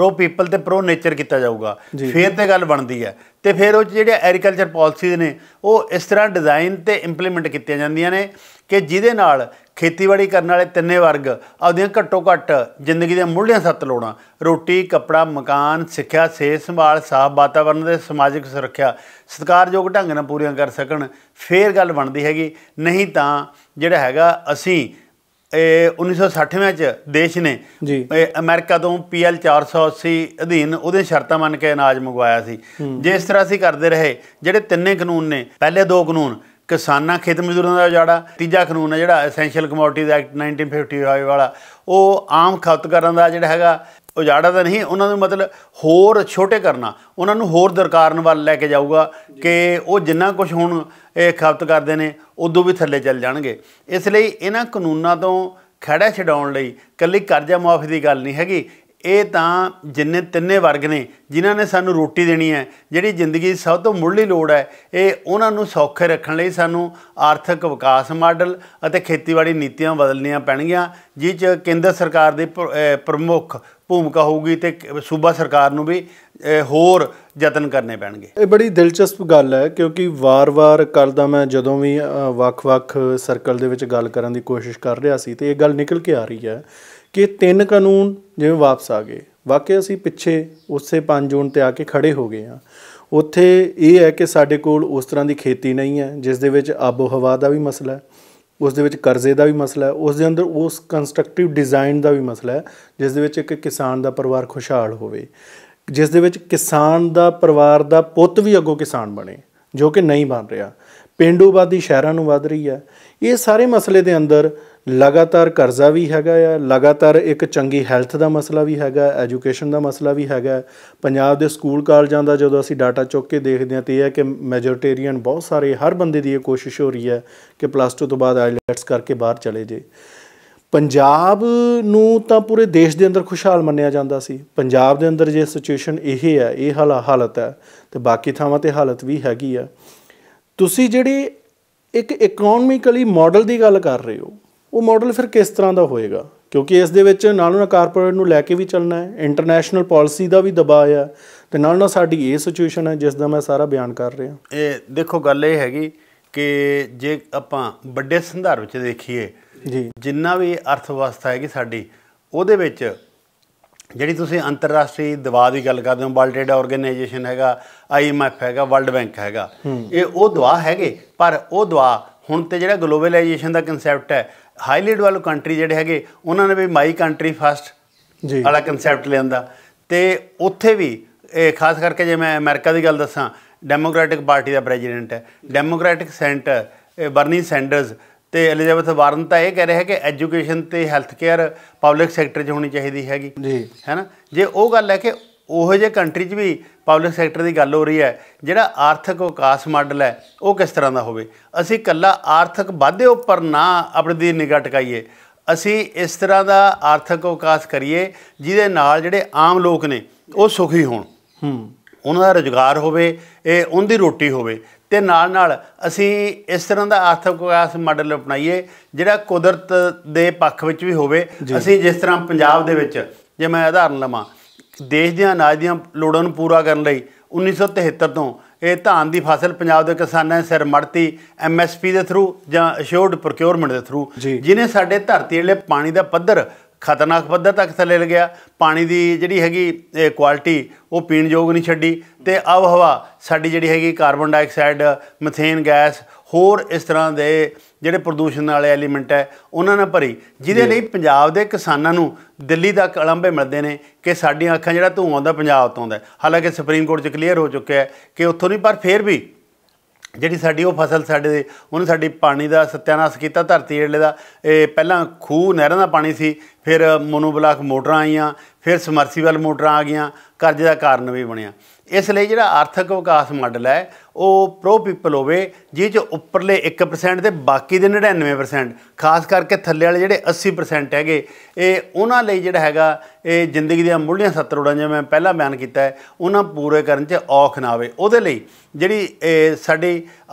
S2: ਪ੍ਰੋ ਪੀਪਲ ਤੇ ਪ੍ਰੋ ਨੇਚਰ ਕੀਤਾ ਜਾਊਗਾ ਫੇਰ ਤੇ ਗੱਲ ਬਣਦੀ ਹੈ ਤੇ ਫਿਰ ਉਹ ਜਿਹੜੇ ਐਗਰੀਕਲਚਰ ਪਾਲਿਸੀਜ਼ ਨੇ ਉਹ ਇਸ ਤਰ੍ਹਾਂ ਡਿਜ਼ਾਈਨ ਤੇ ਇੰਪਲੀਮੈਂਟ ਕੀਤੀਆਂ ਜਾਂਦੀਆਂ ਨੇ ਕਿ ਜਿਹਦੇ ਨਾਲ ਖੇਤੀਬਾੜੀ ਕਰਨ ਵਾਲੇ ਤਿੰਨੇ ਵਰਗ ਆਪਦੀਆਂ ਘੱਟੋ ਘੱਟ ਜ਼ਿੰਦਗੀ ਦੇ ਮੁੱਢਲੀਆਂ ਸੱਤ ਲੋੜਾਂ ਰੋਟੀ ਕੱਪੜਾ ਮਕਾਨ ਸਿੱਖਿਆ ਸਿਹਤ ਸੰਭਾਲ ਸਾਫ ਵਾਤਾਵਰਣ ਤੇ ਸਮਾਜਿਕ ਸੁਰੱਖਿਆ ਸਤਕਾਰਯੋਗ ਢੰਗ ਨਾਲ ਪੂਰੀਆਂ ਕਰ ਸਕਣ ਫੇਰ ਗੱਲ ਬਣਦੀ ਹੈਗੀ ਨਹੀਂ ਤਾਂ ਜਿਹੜਾ ਹੈਗਾ ਅਸੀਂ ਇਹ 1960ਵੇਂ ਚ ਦੇਸ਼ ਨੇ ਜੀ ਅਮਰੀਕਾ ਤੋਂ ਪੀਐਲ 480 ਅਧੀਨ ਉਹਦੇ ਸ਼ਰਤਾਂ ਮੰਨ ਕੇ ਅਨਾਜ ਮੰਗਵਾਇਆ ਸੀ ਜੇ ਇਸ ਤਰ੍ਹਾਂ ਸੀ ਕਰਦੇ ਰਹੇ ਜਿਹੜੇ ਤਿੰਨੇ ਕਾਨੂੰਨ ਨੇ ਪਹਿਲੇ ਦੋ ਕਾਨੂੰਨ ਕਿਸਾਨਾਂ ਖੇਤ ਮਜ਼ਦੂਰਾਂ ਦਾ ਜਾੜਾ ਤੀਜਾ ਕਾਨੂੰਨ ਹੈ ਜਿਹੜਾ ਐਸੈਂਸ਼ੀਅਲ ਕਮੋਡਿਟੀਜ਼ ਐਕਟ 1950 ਵਾਲਾ ਉਹ ਆਮ ਖਪਤਕਾਰਾਂ ਦਾ ਜਿਹੜਾ ਹੈਗਾ ਉਜਾੜਾ ਤਾਂ ਨਹੀਂ ਉਹਨਾਂ ਨੂੰ ਮਤਲਬ ਹੋਰ ਛੋਟੇ ਕਰਨਾ ਉਹਨਾਂ ਨੂੰ ਹੋਰ ਦਰਕਾਰਨ ਵੱਲ ਲੈ ਕੇ ਜਾਊਗਾ ਕਿ ਉਹ ਜਿੰਨਾ ਕੁਝ ਹੁਣ ਇਹ ਖਪਤ ਕਰਦੇ ਨੇ ਉਦੋਂ ਵੀ ਥੱਲੇ ਚੱਲ ਜਾਣਗੇ ਇਸ ਲਈ ਇਹਨਾਂ ਕਾਨੂੰਨਾਂ ਤੋਂ ਖੜਾ ਛਡਾਉਣ ਲਈ ਕੱਲੀ ਕਰਜ਼ਾ ਮਾਫੀ ਦੀ ਗੱਲ ਨਹੀਂ ਹੈਗੀ ਇਹ ਤਾਂ ਜਿੰਨੇ ਤਿੰਨੇ ਵਰਗ ਨੇ ਜਿਨ੍ਹਾਂ ਨੇ ਸਾਨੂੰ ਰੋਟੀ ਦੇਣੀ ਹੈ ਜਿਹੜੀ ਜ਼ਿੰਦਗੀ ਸਭ ਤੋਂ ਮੁੱਢਲੀ ਲੋੜ ਹੈ ਇਹ ਉਹਨਾਂ ਨੂੰ ਸੌਖੇ ਰੱਖਣ ਲਈ ਸਾਨੂੰ ਆਰਥਿਕ ਵਿਕਾਸ ਮਾਡਲ ਅਤੇ ਖੇਤੀਬਾੜੀ ਨੀਤੀਆਂ ਬਦਲਣੀਆਂ ਪੈਣਗੀਆਂ ਜਿਸ 'ਚ ਕੇਂਦਰ ਸਰਕਾਰ ਦੀ ਪ੍ਰਮੁੱਖ ਭੂਮਿਕਾ ਹੋਊਗੀ ਤੇ ਸੂਬਾ ਸਰਕਾਰ ਨੂੰ ਵੀ ਹੋਰ ਯਤਨ ਕਰਨੇ ਪੈਣਗੇ
S1: ਇਹ ਬੜੀ ਦਿਲਚਸਪ ਗੱਲ ਹੈ ਕਿਉਂਕਿ ਵਾਰ-ਵਾਰ ਕਰਦਾ ਮੈਂ ਜਦੋਂ ਵੀ ਵੱਖ-ਵੱਖ ਸਰਕਲ ਦੇ ਵਿੱਚ ਗੱਲ ਕਰਨ ਦੀ ਕੋਸ਼ਿਸ਼ ਕਰ ਰਿਹਾ ਸੀ ਤੇ ਇਹ ਗੱਲ ਨਿਕਲ ਕੇ ਆ ਰਹੀ ਹੈ ਕਿ ਤਿੰਨ ਕਾਨੂੰਨ ਜਿਵੇਂ ਵਾਪਸ ਆ ਗਏ ਵਾਕਿਆ ਅਸੀਂ ਪਿੱਛੇ ਉਸੇ 5 ਜੂਨ ਤੇ ਆ ਕੇ ਖੜੇ ਹੋ ਗਏ ਆ ਉੱਥੇ ਇਹ ਹੈ ਕਿ ਸਾਡੇ ਕੋਲ ਉਸ ਤਰ੍ਹਾਂ ਦੀ ਖੇਤੀ ਨਹੀਂ ਹੈ ਜਿਸ ਦੇ ਵਿੱਚ ਆਬੋ ਹਵਾ ਦਾ ਵੀ ਮਸਲਾ ਹੈ ਉਸ ਦੇ ਵਿੱਚ ਕਰਜ਼ੇ ਦਾ ਵੀ ਮਸਲਾ ਹੈ ਉਸ ਦੇ ਅੰਦਰ ਉਸ ਕੰਸਟਰਕਟਿਵ ਡਿਜ਼ਾਈਨ ਦਾ ਵੀ ਮਸਲਾ ਹੈ ਜਿਸ ਦੇ ਵਿੱਚ ਇੱਕ ਕਿਸਾਨ ਦਾ ਪਰਿਵਾਰ ਖੁਸ਼ਹਾਲ ਹੋਵੇ ਜਿਸ ਦੇ ਵਿੱਚ ਕਿਸਾਨ ਦਾ ਪਰਿਵਾਰ ਦਾ ਪੁੱਤ ਵੀ ਅੱਗੋਂ ਕਿਸਾਨ ਬਣੇ ਜੋ ਕਿ ਨਹੀਂ ਬਣ ਰਿਹਾ ਪਿੰਡੂ ਆਬਾਦੀ ਸ਼ਹਿਰਾਂ ਨੂੰ ਵਧ ਰਹੀ ਹੈ ਇਹ ਸਾਰੇ ਮਸਲੇ ਦੇ ਅੰਦਰ ਲਗਾਤਾਰ ਕਰਜ਼ਾ ਵੀ ਹੈਗਾ ਆ ਲਗਾਤਾਰ ਇੱਕ ਚੰਗੀ ਹੈਲਥ ਦਾ ਮਸਲਾ ਵੀ ਹੈਗਾ ਐਜੂਕੇਸ਼ਨ ਦਾ ਮਸਲਾ ਵੀ ਹੈਗਾ ਪੰਜਾਬ ਦੇ ਸਕੂਲ ਕਾਲਜਾਂ ਦਾ ਜਦੋਂ ਅਸੀਂ ਡਾਟਾ ਚੁੱਕ ਕੇ ਦੇਖਦੇ ਹਾਂ ਤੇ ਇਹ ਹੈ ਕਿ ਮੈਜੋਰਟੇਰੀਅਨ ਬਹੁਤ ਸਾਰੇ ਹਰ ਬੰਦੇ ਦੀ ਇਹ ਕੋਸ਼ਿਸ਼ ਹੋ ਰਹੀ ਹੈ ਕਿ ਪਲੱਸ 2 ਤੋਂ ਬਾਅਦ ਆਈਲੈਟਸ ਕਰਕੇ ਬਾਹਰ ਚਲੇ ਜੇ ਪੰਜਾਬ ਨੂੰ ਤਾਂ ਪੂਰੇ ਦੇਸ਼ ਦੇ ਅੰਦਰ ਖੁਸ਼ਹਾਲ ਮੰਨਿਆ ਜਾਂਦਾ ਸੀ ਪੰਜਾਬ ਦੇ ਅੰਦਰ ਜੇ ਸਿਚੁਏਸ਼ਨ ਇਹ ਹੈ ਇਹ ਹਾਲਾ ਹਾਲਤ ਹੈ ਤੇ ਬਾਕੀ ਥਾਵਾਂ ਤੇ ਹਾਲਤ ਵੀ ਹੈਗੀ ਆ ਤੁਸੀਂ ਜਿਹੜੇ ਇੱਕ ਇਕਨੋਮਿਕਲੀ ਮਾਡਲ ਦੀ ਗੱਲ ਕਰ ਰਹੇ ਹੋ ਉਹ ਮਾਡਲ ਫਿਰ ਕਿਸ ਤਰ੍ਹਾਂ ਦਾ ਹੋਏਗਾ ਕਿਉਂਕਿ ਇਸ ਦੇ ਵਿੱਚ ਨਾਲ ਨਾਲ ਕਾਰਪੋਰੇਟ ਨੂੰ ਲੈ ਕੇ ਵੀ ਚੱਲਣਾ ਹੈ ਇੰਟਰਨੈਸ਼ਨਲ ਪਾਲਿਸੀ ਦਾ ਵੀ ਦਬਾਅ ਆ ਤੇ ਨਾਲ ਨਾਲ ਸਾਡੀ ਇਹ ਸਿਚੁਏਸ਼ਨ ਹੈ ਜਿਸ ਦਾ ਮੈਂ ਸਾਰਾ ਬਿਆਨ ਕਰ ਰਿਹਾ
S2: ਇਹ ਦੇਖੋ ਗੱਲ ਇਹ ਹੈਗੀ ਕਿ ਜੇ ਆਪਾਂ ਵੱਡੇ ਸੰਦਰਭ ਵਿੱਚ ਦੇਖੀਏ ਜੀ ਜਿੰਨਾ ਵੀ ਅਰਥ ਵਿਵਸਥਾ ਹੈਗੀ ਸਾਡੀ ਉਹਦੇ ਵਿੱਚ ਜਿਹੜੀ ਤੁਸੀਂ ਅੰਤਰਰਾਸ਼ਟਰੀ ਦਵਾ ਦੀ ਗੱਲ ਕਰਦੇ ਹੋ ਵਰਲਡ ਟ੍ਰੇਡ ਆਰਗੇਨਾਈਜੇਸ਼ਨ ਹੈਗਾ ਆਈਐਮਐਫ ਹੈਗਾ ਵਰਲਡ ਬੈਂਕ ਹੈਗਾ ਇਹ ਉਹ ਦਵਾ ਹੈਗੇ ਪਰ ਉਹ ਦਵਾ ਹੁਣ ਤੇ ਜਿਹੜਾ ਗਲੋਬਲਾਈਜੇਸ਼ਨ ਦਾ ਕਨਸੈਪਟ ਹੈ ਹਾਈਲਾਈਟ ਵਾਲੋ ਕੰਟਰੀ ਜਿਹੜੇ ਹੈਗੇ ਉਹਨਾਂ ਨੇ ਵੀ ਮਾਈ ਕੰਟਰੀ ਫਸਟ ਜੀ ਵਾਲਾ ਕਨਸੈਪਟ ਲਿਆਂਦਾ ਤੇ ਉੱਥੇ ਵੀ ਇਹ ਖਾਸ ਕਰਕੇ ਜੇ ਮੈਂ ਅਮਰੀਕਾ ਦੀ ਗੱਲ ਦੱਸਾਂ ਡੈਮੋਕ੍ਰੈਟਿਕ ਪਾਰਟੀ ਦਾ ਪ੍ਰੈਜ਼ੀਡੈਂਟ ਹੈ ਡੈਮੋਕ੍ਰੈਟਿਕ ਸੈਂਟਰ ਬਰਨੀ ਸੈਂਡਰਸ ਤੇ ਐਲਿਜ਼ਾਬੈਥ ਵਾਰਨ ਤਾਂ ਇਹ ਕਹਿ ਰਹੇ ਹੈ ਕਿ ਐਜੂਕੇਸ਼ਨ ਤੇ ਹੈਲਥ ਕੇਅਰ ਪਬਲਿਕ ਸੈਕਟਰ 'ਚ ਹੋਣੀ ਚਾਹੀਦੀ ਹੈਗੀ ਜੀ ਹੈਨਾ ਜੇ ਉਹ ਗੱਲ ਹੈ ਕਿ ਉਹੋ ਜਿਹੇ ਕੰਟਰੀ 'ਚ ਵੀ ਪਬਲਿਕ ਸੈਕਟਰ ਦੀ ਗੱਲ ਹੋ ਰਹੀ ਹੈ ਜਿਹੜਾ ਆਰਥਿਕ ਵਿਕਾਸ ਮਾਡਲ ਹੈ ਉਹ ਕਿਸ ਤਰ੍ਹਾਂ ਦਾ ਹੋਵੇ ਅਸੀਂ ਕੱਲਾ ਆਰਥਿਕ ਵਾਧੇ ਉੱਪਰ ਨਾ ਆਪਣੀ ਦੀ ਨਿਗਾਹ ਟਿਕਾਈਏ ਅਸੀਂ ਇਸ ਤਰ੍ਹਾਂ ਦਾ ਆਰਥਿਕ ਵਿਕਾਸ ਕਰੀਏ ਜਿਹਦੇ ਨਾਲ ਜਿਹੜੇ ਆਮ ਲੋਕ ਨੇ ਉਹ ਸੁਖੀ ਹੋਣ ਹੂੰ ਉਹਨਾਂ ਦਾ ਰੋਜ਼ਗਾਰ ਹੋਵੇ ਇਹ ਉਹਦੀ ਰੋਟੀ ਹੋਵੇ ਤੇ ਨਾਲ ਨਾਲ ਅਸੀਂ ਇਸ ਤਰ੍ਹਾਂ ਦਾ ਆਰਥਿਕ ਵਿਕਾਸ ਮਾਡਲ ਅਪਣਾਈਏ ਜਿਹੜਾ ਕੁਦਰਤ ਦੇ ਪੱਖ ਵਿੱਚ ਵੀ ਹੋਵੇ ਅਸੀਂ ਜਿਸ ਤਰ੍ਹਾਂ ਪੰਜਾਬ ਦੇ ਵਿੱਚ ਜੇ ਮੈਂ ਉਦਾਹਰਨ ਲਵਾਂ ਦੇਸ਼ ਦੇ ਅਨਾਜ ਦੀਆਂ ਲੋੜਾਂ ਨੂੰ ਪੂਰਾ ਕਰਨ ਲਈ 1973 ਤੋਂ ਇਹ ਧਾਨ ਦੀ ਫਸਲ ਪੰਜਾਬ ਦੇ ਕਿਸਾਨਾਂ ਨੇ ਸਿਰ ਮੜਤੀ ਐਮਐਸਪੀ ਦੇ ਥਰੂ ਜਾਂ ਅਸ਼ੋਰਡ ਪ੍ਰੋਕਿਉਰਮੈਂਟ ਦੇ ਥਰੂ ਜਿਨੇ ਸਾਡੇ ਧਰਤੀ ਲਈ ਪਾਣੀ ਦਾ ਪੱਧਰ ਖਤਰਨਾਕ ਪੱਧਰ ਤੱਕ ਥੱਲੇ ਲੱਗਿਆ ਪਾਣੀ ਦੀ ਜਿਹੜੀ ਹੈਗੀ ਕੁਆਲਿਟੀ ਉਹ ਪੀਣ ਯੋਗ ਨਹੀਂ ਛੱਡੀ ਤੇ ਆਬ ਹਵਾ ਸਾਡੀ ਜਿਹੜੀ ਹੈਗੀ ਕਾਰਬਨ ਡਾਈਆਕਸਾਈਡ ਮੀਥੇਨ ਗੈਸ ਹੋਰ ਇਸ ਤਰ੍ਹਾਂ ਦੇ ਜਿਹੜੇ ਪ੍ਰਦੂਸ਼ਣ ਵਾਲੇ ਐਲੀਮੈਂਟ ਹੈ ਉਹਨਾਂ ਨਾਲ ਭਰੀ ਜਿਹਦੇ ਲਈ ਪੰਜਾਬ ਦੇ ਕਿਸਾਨਾਂ ਨੂੰ ਦਿੱਲੀ ਦਾ ਕਲੰਬੇ ਮਿਲਦੇ ਨੇ ਕਿ ਸਾਡੀਆਂ ਅੱਖਾਂ ਜਿਹੜਾ ਧੂਆਂ ਆਉਂਦਾ ਪੰਜਾਬ ਤੋਂ ਆਉਂਦਾ ਹਾਲਾਂਕਿ ਸੁਪਰੀਮ ਕੋਰਟ 'ਚ ਕਲੀਅਰ ਹੋ ਚੁੱਕਿਆ ਹੈ ਕਿ ਉੱਥੋਂ ਨਹੀਂ ਪਰ ਫੇਰ ਵੀ ਜਿਹੜੀ ਸਾਡੀ ਉਹ ਫਸਲ ਸਾਡੇ ਉਹਨੇ ਸਾਡੀ ਪਾਣੀ ਦਾ ਸਤਿਆਨਾਸ਼ ਕੀਤਾ ਧਰਤੀ ਏੜਲੇ ਦਾ ਇਹ ਪਹਿਲਾਂ ਖੂਹ ਨਹਿਰਾਂ ਦਾ ਪਾਣੀ ਸੀ ਫਿਰ ਮੋਨੋਬਲਾਕ ਮੋਟਰਾਂ ਆਈਆਂ ਫਿਰ ਸਮਰਸੀਵਲ ਮੋਟਰਾਂ ਆ ਗਈਆਂ ਕਰਜ਼ੇ ਦਾ ਕਾਰਨ ਵੀ ਬਣਿਆ ਇਸ ਲਈ ਜਿਹੜਾ ਆਰਥਿਕ ਵਿਕਾਸ ਮਾਡਲ ਹੈ ਉਹ ਪ੍ਰੋ ਪੀਪਲ ਹੋਵੇ ਜਿਹ ਚ ਉੱਪਰਲੇ 1% ਤੇ ਬਾਕੀ ਦੇ 99% ਖਾਸ ਕਰਕੇ ਥੱਲੇ ਵਾਲੇ ਜਿਹੜੇ 80% ਹੈਗੇ ਇਹ ਉਹਨਾਂ ਲਈ ਜਿਹੜਾ ਹੈਗਾ ਇਹ ਜ਼ਿੰਦਗੀ ਦੀਆਂ ਮੁੱਢਲੀਆਂ ਰੋੜਾਂ ਜਿਵੇਂ ਮੈਂ ਪਹਿਲਾਂ ਬਿਆਨ ਕੀਤਾ ਹੈ ਉਹਨਾਂ ਪੂਰੇ ਕਰਨ 'ਚ ਔਖ ਨਾ ਆਵੇ ਉਹਦੇ ਲਈ ਜਿਹੜੀ ਸਾਡੀ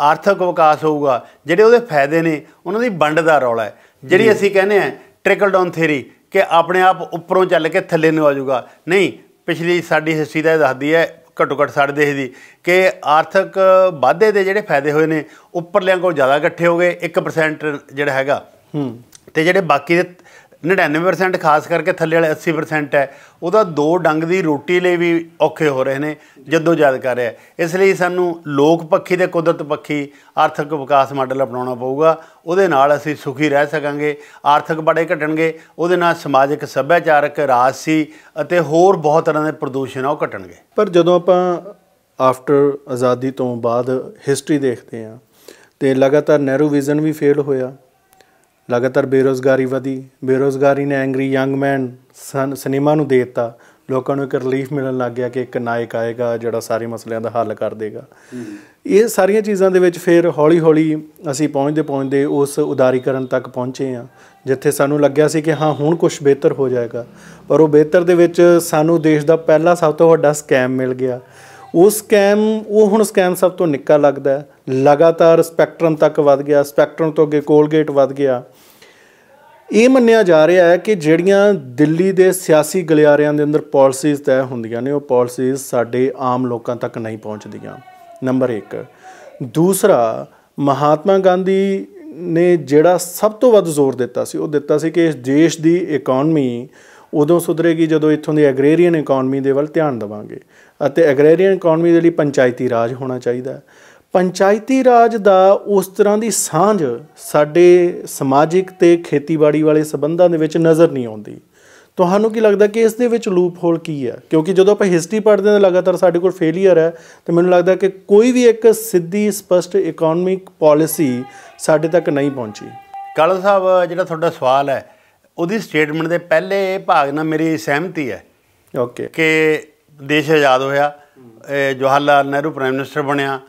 S2: ਆਰਥਿਕ ਵਿਕਾਸ ਹੋਊਗਾ ਜਿਹੜੇ ਉਹਦੇ ਫਾਇਦੇ ਨੇ ਉਹਨਾਂ ਦੀ ਵੰਡ ਦਾ ਰੌਲਾ ਹੈ ਜਿਹੜੀ ਅਸੀਂ ਕਹਿੰਦੇ ਆ ਟ੍ਰਿਕਲ ਡਾਊਨ ਥਿਊਰੀ ਕਿ ਆਪਣੇ ਆਪ ਉੱਪਰੋਂ ਚੱਲ ਕੇ ਥੱਲੇ ਨੂੰ ਆ ਜਾਊਗਾ ਨਹੀਂ ਪਿਛਲੀ ਸਾਡੀ ਹਿਸਟਰੀ ਦਾ ਇਹ ਦੱਸਦੀ ਹੈ ਘੱਟੋ ਘੱਟ ਸਾਡੇ ਦੇਸ਼ ਦੀ ਕਿ ਆਰਥਿਕ ਵਾਧੇ ਦੇ ਜਿਹੜੇ ਫਾਇਦੇ ਹੋਏ ਨੇ ਉੱਪਰਲਿਆਂ ਕੋਲ ਜ਼ਿਆਦਾ ਇਕੱਠੇ ਹੋ ਗਏ 1% ਜਿਹੜਾ ਹੈਗਾ ਹੂੰ ਤੇ ਜਿਹੜੇ ਬਾਕੀ ਦੇ 99% ਖਾਸ ਕਰਕੇ ਥੱਲੇ ਵਾਲੇ 80% ਹੈ ਉਹਦਾ ਦੋ ਡੰਗ ਦੀ ਰੋਟੀ ਲਈ ਵੀ ਔਖੇ ਹੋ ਰਹੇ ਨੇ ਜਦੋਂ ਯਾਦ ਕਰ ਰਿਹਾ ਇਸ ਲਈ ਸਾਨੂੰ ਲੋਕ ਪੱਖੀ ਤੇ ਕੁਦਰਤ ਪੱਖੀ ਆਰਥਿਕ ਵਿਕਾਸ ਮਾਡਲ ਅਪਣਾਉਣਾ ਪਊਗਾ ਉਹਦੇ ਨਾਲ ਅਸੀਂ ਸੁਖੀ ਰਹਿ ਸਕਾਂਗੇ ਆਰਥਿਕ ਬੜੇ ਘਟਣਗੇ ਉਹਦੇ ਨਾਲ ਸਮਾਜਿਕ ਸੱਭਿਆਚਾਰਕ ਰਾਜਸੀ ਅਤੇ ਹੋਰ ਬਹੁਤ ਤਰ੍ਹਾਂ ਦੇ ਪ੍ਰਦੂਸ਼ਣ ਉਹ ਘਟਣਗੇ
S1: ਪਰ ਜਦੋਂ ਆਪਾਂ ਆਫਟਰ ਆਜ਼ਾਦੀ ਤੋਂ ਬਾਅਦ ਹਿਸਟਰੀ ਦੇਖਦੇ ਆ ਤੇ ਲਗਾਤਾਰ ਨਹਿਰੂ ਵਿਜ਼ਨ ਵੀ ਫੇਲ ਹੋਇਆ ਲਗਾਤਾਰ ਬੇਰੋਜ਼ਗਾਰੀ ਵਧੀ ਬੇਰੋਜ਼ਗਾਰੀ ਨੇ ਐਂਗਰੀ ਯੰਗ ਮੈਨ ਸਿਨੇਮਾ ਨੂੰ ਦੇ ਦਿੱਤਾ ਲੋਕਾਂ ਨੂੰ ਇੱਕ ਰਿਲੀਫ ਮਿਲਣ ਲੱਗ ਗਿਆ ਕਿ ਇੱਕ ਨਾਇਕ ਆਏਗਾ ਜਿਹੜਾ ਸਾਰੇ ਮਸਲਿਆਂ ਦਾ ਹੱਲ ਕਰ ਦੇਗਾ ਇਹ ਸਾਰੀਆਂ ਚੀਜ਼ਾਂ ਦੇ ਵਿੱਚ ਫਿਰ ਹੌਲੀ-ਹੌਲੀ ਅਸੀਂ ਪਹੁੰਚਦੇ ਪਹੁੰਚਦੇ ਉਸ ਉਦਾਰੀਕਰਨ ਤੱਕ ਪਹੁੰਚੇ ਆ ਜਿੱਥੇ ਸਾਨੂੰ ਲੱਗਿਆ ਸੀ ਕਿ ਹਾਂ ਹੁਣ ਕੁਝ ਬਿਹਤਰ ਹੋ ਜਾਏਗਾ ਪਰ ਉਹ ਬਿਹਤਰ ਦੇ ਵਿੱਚ ਸਾਨੂੰ ਦੇਸ਼ ਦਾ ਪਹਿਲਾ ਸਭ ਤੋਂ ਵੱਡਾ ਸਕੈਮ ਮਿਲ ਗਿਆ ਉਹ ਸਕੈਮ ਉਹ ਹੁਣ ਸਕੈਮ ਸਭ ਤੋਂ ਨਿੱਕਾ ਲੱਗਦਾ ਲਗਾਤਾਰ ਸਪੈਕਟਰਮ ਤੱਕ ਵੱਧ ਗਿਆ ਸਪੈਕਟਰਮ ਤੋਂ ਅੱਗੇ ਕੋਲਗੇਟ ਵੱਧ ਗਿਆ ਇਹ ਮੰਨਿਆ ਜਾ ਰਿਹਾ ਹੈ ਕਿ ਜਿਹੜੀਆਂ ਦਿੱਲੀ ਦੇ ਸਿਆਸੀ ਗਲਿਆਰਿਆਂ ਦੇ ਅੰਦਰ ਪਾਲਿਸੀਜ਼ ਤੈਅ ਹੁੰਦੀਆਂ ਨੇ ਉਹ ਪਾਲਿਸੀਜ਼ ਸਾਡੇ ਆਮ ਲੋਕਾਂ ਤੱਕ ਨਹੀਂ ਪਹੁੰਚਦੀਆਂ ਨੰਬਰ 1 ਦੂਸਰਾ ਮਹਾਤਮਾ ਗਾਂਧੀ ਨੇ ਜਿਹੜਾ ਸਭ ਤੋਂ ਵੱਧ ਜ਼ੋਰ ਦਿੱਤਾ ਸੀ ਉਹ ਦਿੱਤਾ ਸੀ ਕਿ ਇਸ ਦੇਸ਼ ਦੀ ਇਕਨੋਮੀ ਉਦੋਂ ਸੁਧਰੇਗੀ ਜਦੋਂ ਇੱਥੋਂ ਦੀ ਐਗਰੇਰੀਅਨ ਇਕਨੋਮੀ ਦੇ ਵੱਲ ਧਿਆਨ ਦਵਾਂਗੇ ਅਤੇ ਐਗਰੇਰੀਅਨ ਇਕਨੋਮੀ ਦੇ ਲਈ ਪੰਚਾਇਤੀ ਰਾਜ ਹੋਣਾ ਚਾਹੀਦਾ ਹੈ ਪੰਚਾਇਤੀ ਰਾਜ ਦਾ ਉਸ ਤਰ੍ਹਾਂ ਦੀ ਸਾਂਝ ਸਾਡੇ ਸਮਾਜਿਕ ਤੇ ਖੇਤੀਬਾੜੀ ਵਾਲੇ ਸਬੰਧਾਂ ਦੇ ਵਿੱਚ ਨਜ਼ਰ ਨਹੀਂ ਆਉਂਦੀ ਤੁਹਾਨੂੰ ਕੀ ਲੱਗਦਾ ਕਿ ਇਸ ਦੇ ਵਿੱਚ ਲੂਪ ਹੋਲ ਕੀ ਹੈ ਕਿਉਂਕਿ ਜਦੋਂ ਆਪਾਂ ਹਿਸਟਰੀ ਪੜ੍ਹਦੇ ਹਾਂ ਲਗਾਤਾਰ ਸਾਡੇ ਕੋਲ ਫੇਲਿਅਰ ਹੈ ਤੇ ਮੈਨੂੰ ਲੱਗਦਾ ਕਿ ਕੋਈ ਵੀ ਇੱਕ ਸਿੱਧੀ ਸਪਸ਼ਟ ਇਕਨੋਮਿਕ ਪਾਲਿਸੀ ਸਾਡੇ ਤੱਕ ਨਹੀਂ ਪਹੁੰਚੀ
S2: ਕਾਲਾ ਸਾਹਿਬ ਜਿਹੜਾ ਤੁਹਾਡਾ ਸਵਾਲ ਹੈ ਉਹਦੀ ਸਟੇਟਮੈਂਟ ਦੇ ਪਹਿਲੇ ਭਾਗ ਨਾਲ ਮੇਰੀ ਸਹਿਮਤੀ ਹੈ ਓਕੇ ਕਿ ਦੇਸ਼ ਆਜ਼ਾਦ ਹੋਇਆ ਜਵਾਹਰ ਲਾਲ ਨਹਿਰੂ ਪ੍ਰਾਈਮ ਮਿਨਿਸਟਰ ਬਣਿਆ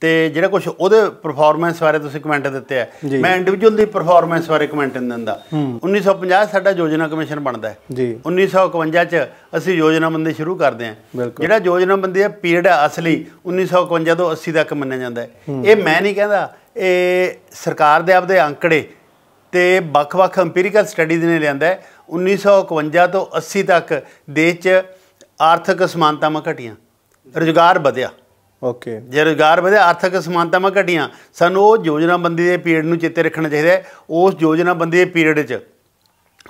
S2: ਤੇ ਜਿਹੜਾ ਕੁਝ ਉਹਦੇ ਪਰਫਾਰਮੈਂਸ ਬਾਰੇ ਤੁਸੀਂ ਕਮੈਂਟ ਦਿੱਤੇ ਆ ਮੈਂ ਇੰਡੀਵਿਜੂਅਲ ਦੀ ਪਰਫਾਰਮੈਂਸ ਬਾਰੇ ਕਮੈਂਟ ਨਹੀਂ ਦਿੰਦਾ 1950 ਸਾਡਾ ਯੋਜਨਾ ਕਮਿਸ਼ਨ ਬਣਦਾ ਹੈ 1951 ਚ ਅਸੀਂ ਯੋਜਨਾਬੰਦੀ ਸ਼ੁਰੂ ਕਰਦੇ ਆ ਜਿਹੜਾ ਯੋਜਨਾਬੰਦੀ ਹੈ ਪੀਰੀਅਡ ਹੈ ਅਸਲੀ 1951 ਤੋਂ 80 ਤੱਕ ਮੰਨਿਆ ਜਾਂਦਾ ਹੈ ਇਹ ਮੈਂ ਨਹੀਂ ਕਹਿੰਦਾ ਇਹ ਸਰਕਾਰ ਦੇ ਆਪਦੇ ਅੰਕੜੇ ਤੇ ਵੱਖ-ਵੱਖ ਐਮਪੀਰੀਕਲ ਸਟੱਡੀਜ਼ ਨੇ ਲਿਆਂਦਾ 1951 ਤੋਂ 80 ਤੱਕ ਦੇਸ਼ 'ਚ ਆਰਥਿਕ ਸਮਾਨਤਾਵਾਂ ਘਟੀਆਂ ਰੋਜ਼ਗਾਰ ਵਧਿਆ ਓਕੇ ਜੇ ਰੋਜ਼ਗਾਰ ਵਧਿਆ ਆਰਥਿਕ ਸਮਾਨਤਾਵਾਂ ਘਟੀਆਂ ਸਾਨੂੰ ਉਹ ਯੋਜਨਾਬੰਦੀ ਦੇ ਪੀਰੀਅਡ ਨੂੰ ਚੇਤੇ ਰੱਖਣਾ ਚਾਹੀਦਾ ਉਸ ਯੋਜਨਾਬੰਦੀ ਦੇ ਪੀਰੀਅਡ 'ਚ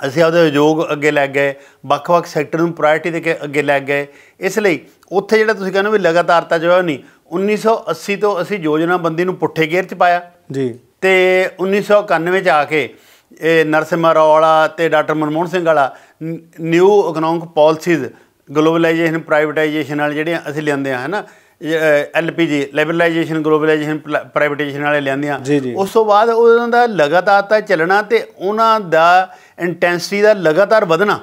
S2: ਅਸੀਂ ਆਪਦੇ ਉਦਯੋਗ ਅੱਗੇ ਲੈ ਗਏ ਵੱਖ-ਵੱਖ ਸੈਕਟਰ ਨੂੰ ਪ੍ਰਾਇੋਰਟੀ ਦੇ ਕੇ ਅੱਗੇ ਲੈ ਗਏ ਇਸ ਲਈ ਉੱਥੇ ਜਿਹੜਾ ਤੁਸੀਂ ਕਹਿੰਦੇ ਹੋ ਵੀ ਲਗਾਤਾਰਤਾ ਜਿਹਾ ਨਹੀਂ 1980 ਤੋਂ ਅਸੀਂ ਯੋਜਨਾਬੰਦੀ ਨੂੰ ਪੁੱਠੇ ਗੇਅਰ 'ਚ ਪਾਇਆ ਜੀ ਤੇ 1991 'ਚ ਆ ਕੇ ਇਹ ਨਰਸਿਮਹਾ ਰੌਲਾ ਤੇ ਡਾਕਟਰ ਮਨਮੋਹਨ ਸਿੰਘ ਵਾਲਾ new economic policies globalisation privatisation ਨਾਲ ਜਿਹੜੇ ਅਸੀਂ ਲਿਆਂਦੇ ਆ ਹਨਾ ਐਲਪੀਜੀ ਲੈਬਰਲਾਈਜੇਸ਼ਨ ਗਲੋਬਲਾਈਜੇਸ਼ਨ ਪ੍ਰਾਈਵੇਟਾਈਜੇਸ਼ਨ ਵਾਲੇ ਲਿਆਂਦੇ ਆ ਉਸ ਤੋਂ ਬਾਅਦ ਉਹਨਾਂ ਦਾ ਲਗਾਤਾਰ ਤਾਂ ਚੱਲਣਾ ਤੇ ਉਹਨਾਂ ਦਾ ਇੰਟੈਂਸਿਟੀ ਦਾ ਲਗਾਤਾਰ ਵਧਣਾ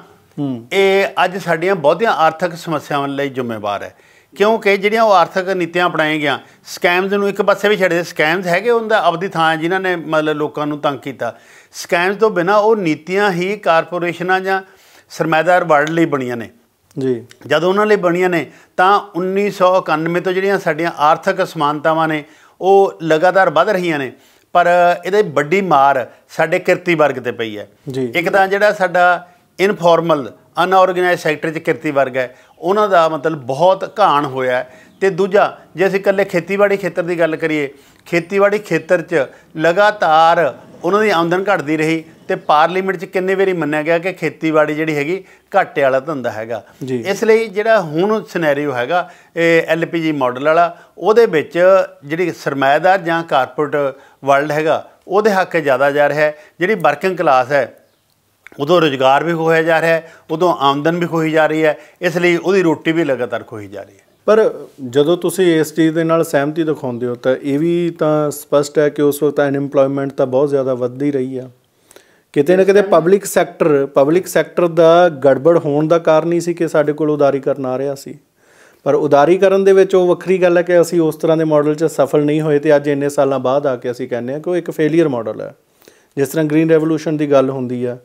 S2: ਇਹ ਅੱਜ ਸਾਡੀਆਂ ਬਹੁਤੀਆਂ ਆਰਥਿਕ ਸਮੱਸਿਆਵਾਂ ਲਈ ਜ਼ਿੰਮੇਵਾਰ ਹੈ ਕਿਉਂਕਿ ਜਿਹੜੀਆਂ ਉਹ ਆਰਥਿਕ ਨੀਤੀਆਂ ਅਪਣਾਏ ਗਿਆ ਸਕੈਮਸ ਨੂੰ ਇੱਕ ਪਾਸੇ ਵੀ ਛੱਡਦੇ ਸਕੈਮਸ ਹੈਗੇ ਉਹਨਾਂ ਦਾ ਆਪਦੀ ਥਾਂ ਜਿਨ੍ਹਾਂ ਨੇ ਮਤਲਬ ਲੋਕਾਂ ਨੂੰ ਤੰਗ ਕੀਤਾ ਸਕੈਮਸ ਤੋਂ ਬਿਨਾ ਉਹ ਨੀਤੀਆਂ ਹੀ ਕਾਰਪੋਰੇਸ਼ਨਾਂ ਜਾਂ ਸਰਮਾਇਦਾਰ ਵਰਲਡ ਲਈ ਬਣੀਆਂ ਨੇ ਜੀ ਜਦ ਉਹਨਾਂ ਲਈ ਬਣੀਆਂ ਨੇ ਤਾਂ 1991 ਤੋਂ ਜਿਹੜੀਆਂ ਸਾਡੀਆਂ ਆਰਥਿਕ ਅਸਮਾਨਤਾਵਾਂ ਨੇ ਉਹ ਲਗਾਤਾਰ ਵੱਧ ਰਹੀਆਂ ਨੇ ਪਰ ਇਹਦੇ ਵੱਡੀ ਮਾਰ ਸਾਡੇ ਕਿਰਤੀ ਵਰਗ ਤੇ ਪਈ ਹੈ ਇੱਕ ਤਾਂ ਜਿਹੜਾ ਸਾਡਾ ਇਨਫਾਰਮਲ ਅਨਆਰਗੇਨਾਈਜ਼ਡ ਸੈਕਟਰ ਚ ਕਿਰਤੀ ਵਰਗ ਹੈ ਉਹਨਾਂ ਦਾ ਮਤਲਬ ਬਹੁਤ ਘਾਣ ਹੋਇਆ ਤੇ ਦੂਜਾ ਜੇ ਅਸੀਂ ਇਕੱਲੇ ਖੇਤੀਬਾੜੀ ਖੇਤਰ ਦੀ ਗੱਲ ਕਰੀਏ ਖੇਤੀਬਾੜੀ ਖੇਤਰ 'ਚ ਲਗਾਤਾਰ ਉਹਨਾਂ ਦੀ ਆਮਦਨ ਘਟਦੀ ਰਹੀ ਤੇ ਪਾਰਲੀਮੈਂਟ 'ਚ ਕਿੰਨੇ ਵਾਰੀ ਮੰਨਿਆ ਗਿਆ ਕਿ ਖੇਤੀਬਾੜੀ ਜਿਹੜੀ ਹੈਗੀ ਘਾਟੇ ਵਾਲਾ ਧੰਦਾ ਹੈਗਾ ਇਸ ਲਈ ਜਿਹੜਾ ਹੁਣ ਸਿਨੈਰੀਓ ਹੈਗਾ ਇਹ ਐਲਪੀਜੀ ਮਾਡਲ ਵਾਲਾ ਉਹਦੇ ਵਿੱਚ ਜਿਹੜੀ ਸਰਮਾਇਦਾਰ ਜਾਂ ਕਾਰਪੋਰੇਟ ਵਰਲਡ ਹੈਗਾ ਉਹਦੇ ਹੱਕ ਜ਼ਿਆਦਾ ਜਾ ਰਿਹਾ ਜਿਹੜੀ ਵਰਕਿੰਗ ਕਲਾਸ ਹੈ ਉਦੋਂ ਰੋਜ਼ਗਾਰ ਵੀ ਖੋਇਆ ਜਾ ਰਿਹਾ ਉਦੋਂ ਆਮਦਨ ਵੀ ਖੋਈ ਜਾ ਰਹੀ ਹੈ ਇਸ ਲਈ ਉਹਦੀ ਰੋਟੀ ਵੀ ਲਗਾਤਾਰ ਖੋਈ ਜਾ ਰਹੀ ਹੈ ਪਰ
S1: ਜਦੋਂ ਤੁਸੀਂ ਇਸ ਚੀਜ਼ ਦੇ ਨਾਲ ਸਹਿਮਤੀ ਦਿਖਾਉਂਦੇ ਹੋ ਤਾਂ ਇਹ ਵੀ ਤਾਂ ਸਪਸ਼ਟ ਹੈ ਕਿ ਉਸ ਵਕਤ ਅਨਐਮਪਲੋਇਮੈਂਟ ਤਾਂ ਬਹੁਤ ਜ਼ਿਆਦਾ ਵੱਧਦੀ ਰਹੀ ਆ ਕਿਤੇ ਨਾ ਕਿਤੇ ਪਬਲਿਕ ਸੈਕਟਰ ਪਬਲਿਕ ਸੈਕਟਰ ਦਾ ਗੜਬੜ ਹੋਣ ਦਾ ਕਾਰਨ ਹੀ ਸੀ ਕਿ ਸਾਡੇ ਕੋਲ ਉਦਾਰੀਕਰਨ ਆ ਰਿਹਾ ਸੀ ਪਰ ਉਦਾਰੀਕਰਨ ਦੇ ਵਿੱਚ ਉਹ ਵੱਖਰੀ ਗੱਲ ਹੈ ਕਿ ਅਸੀਂ ਉਸ ਤਰ੍ਹਾਂ ਦੇ ਮਾਡਲ 'ਚ ਸਫਲ ਨਹੀਂ ਹੋਏ ਤੇ ਅੱਜ ਇੰਨੇ ਸਾਲਾਂ ਬਾਅਦ ਆ ਕੇ ਅਸੀਂ ਕਹਿੰਦੇ ਆ ਕਿ ਉਹ ਇੱਕ ਫੇਲਿਅਰ ਮਾਡਲ ਹੈ ਜਿਸ ਤਰ੍ਹਾਂ ਗ੍ਰੀਨ ਰੈਵੋਲੂਸ਼ਨ ਦੀ ਗੱਲ ਹੁੰਦੀ ਆ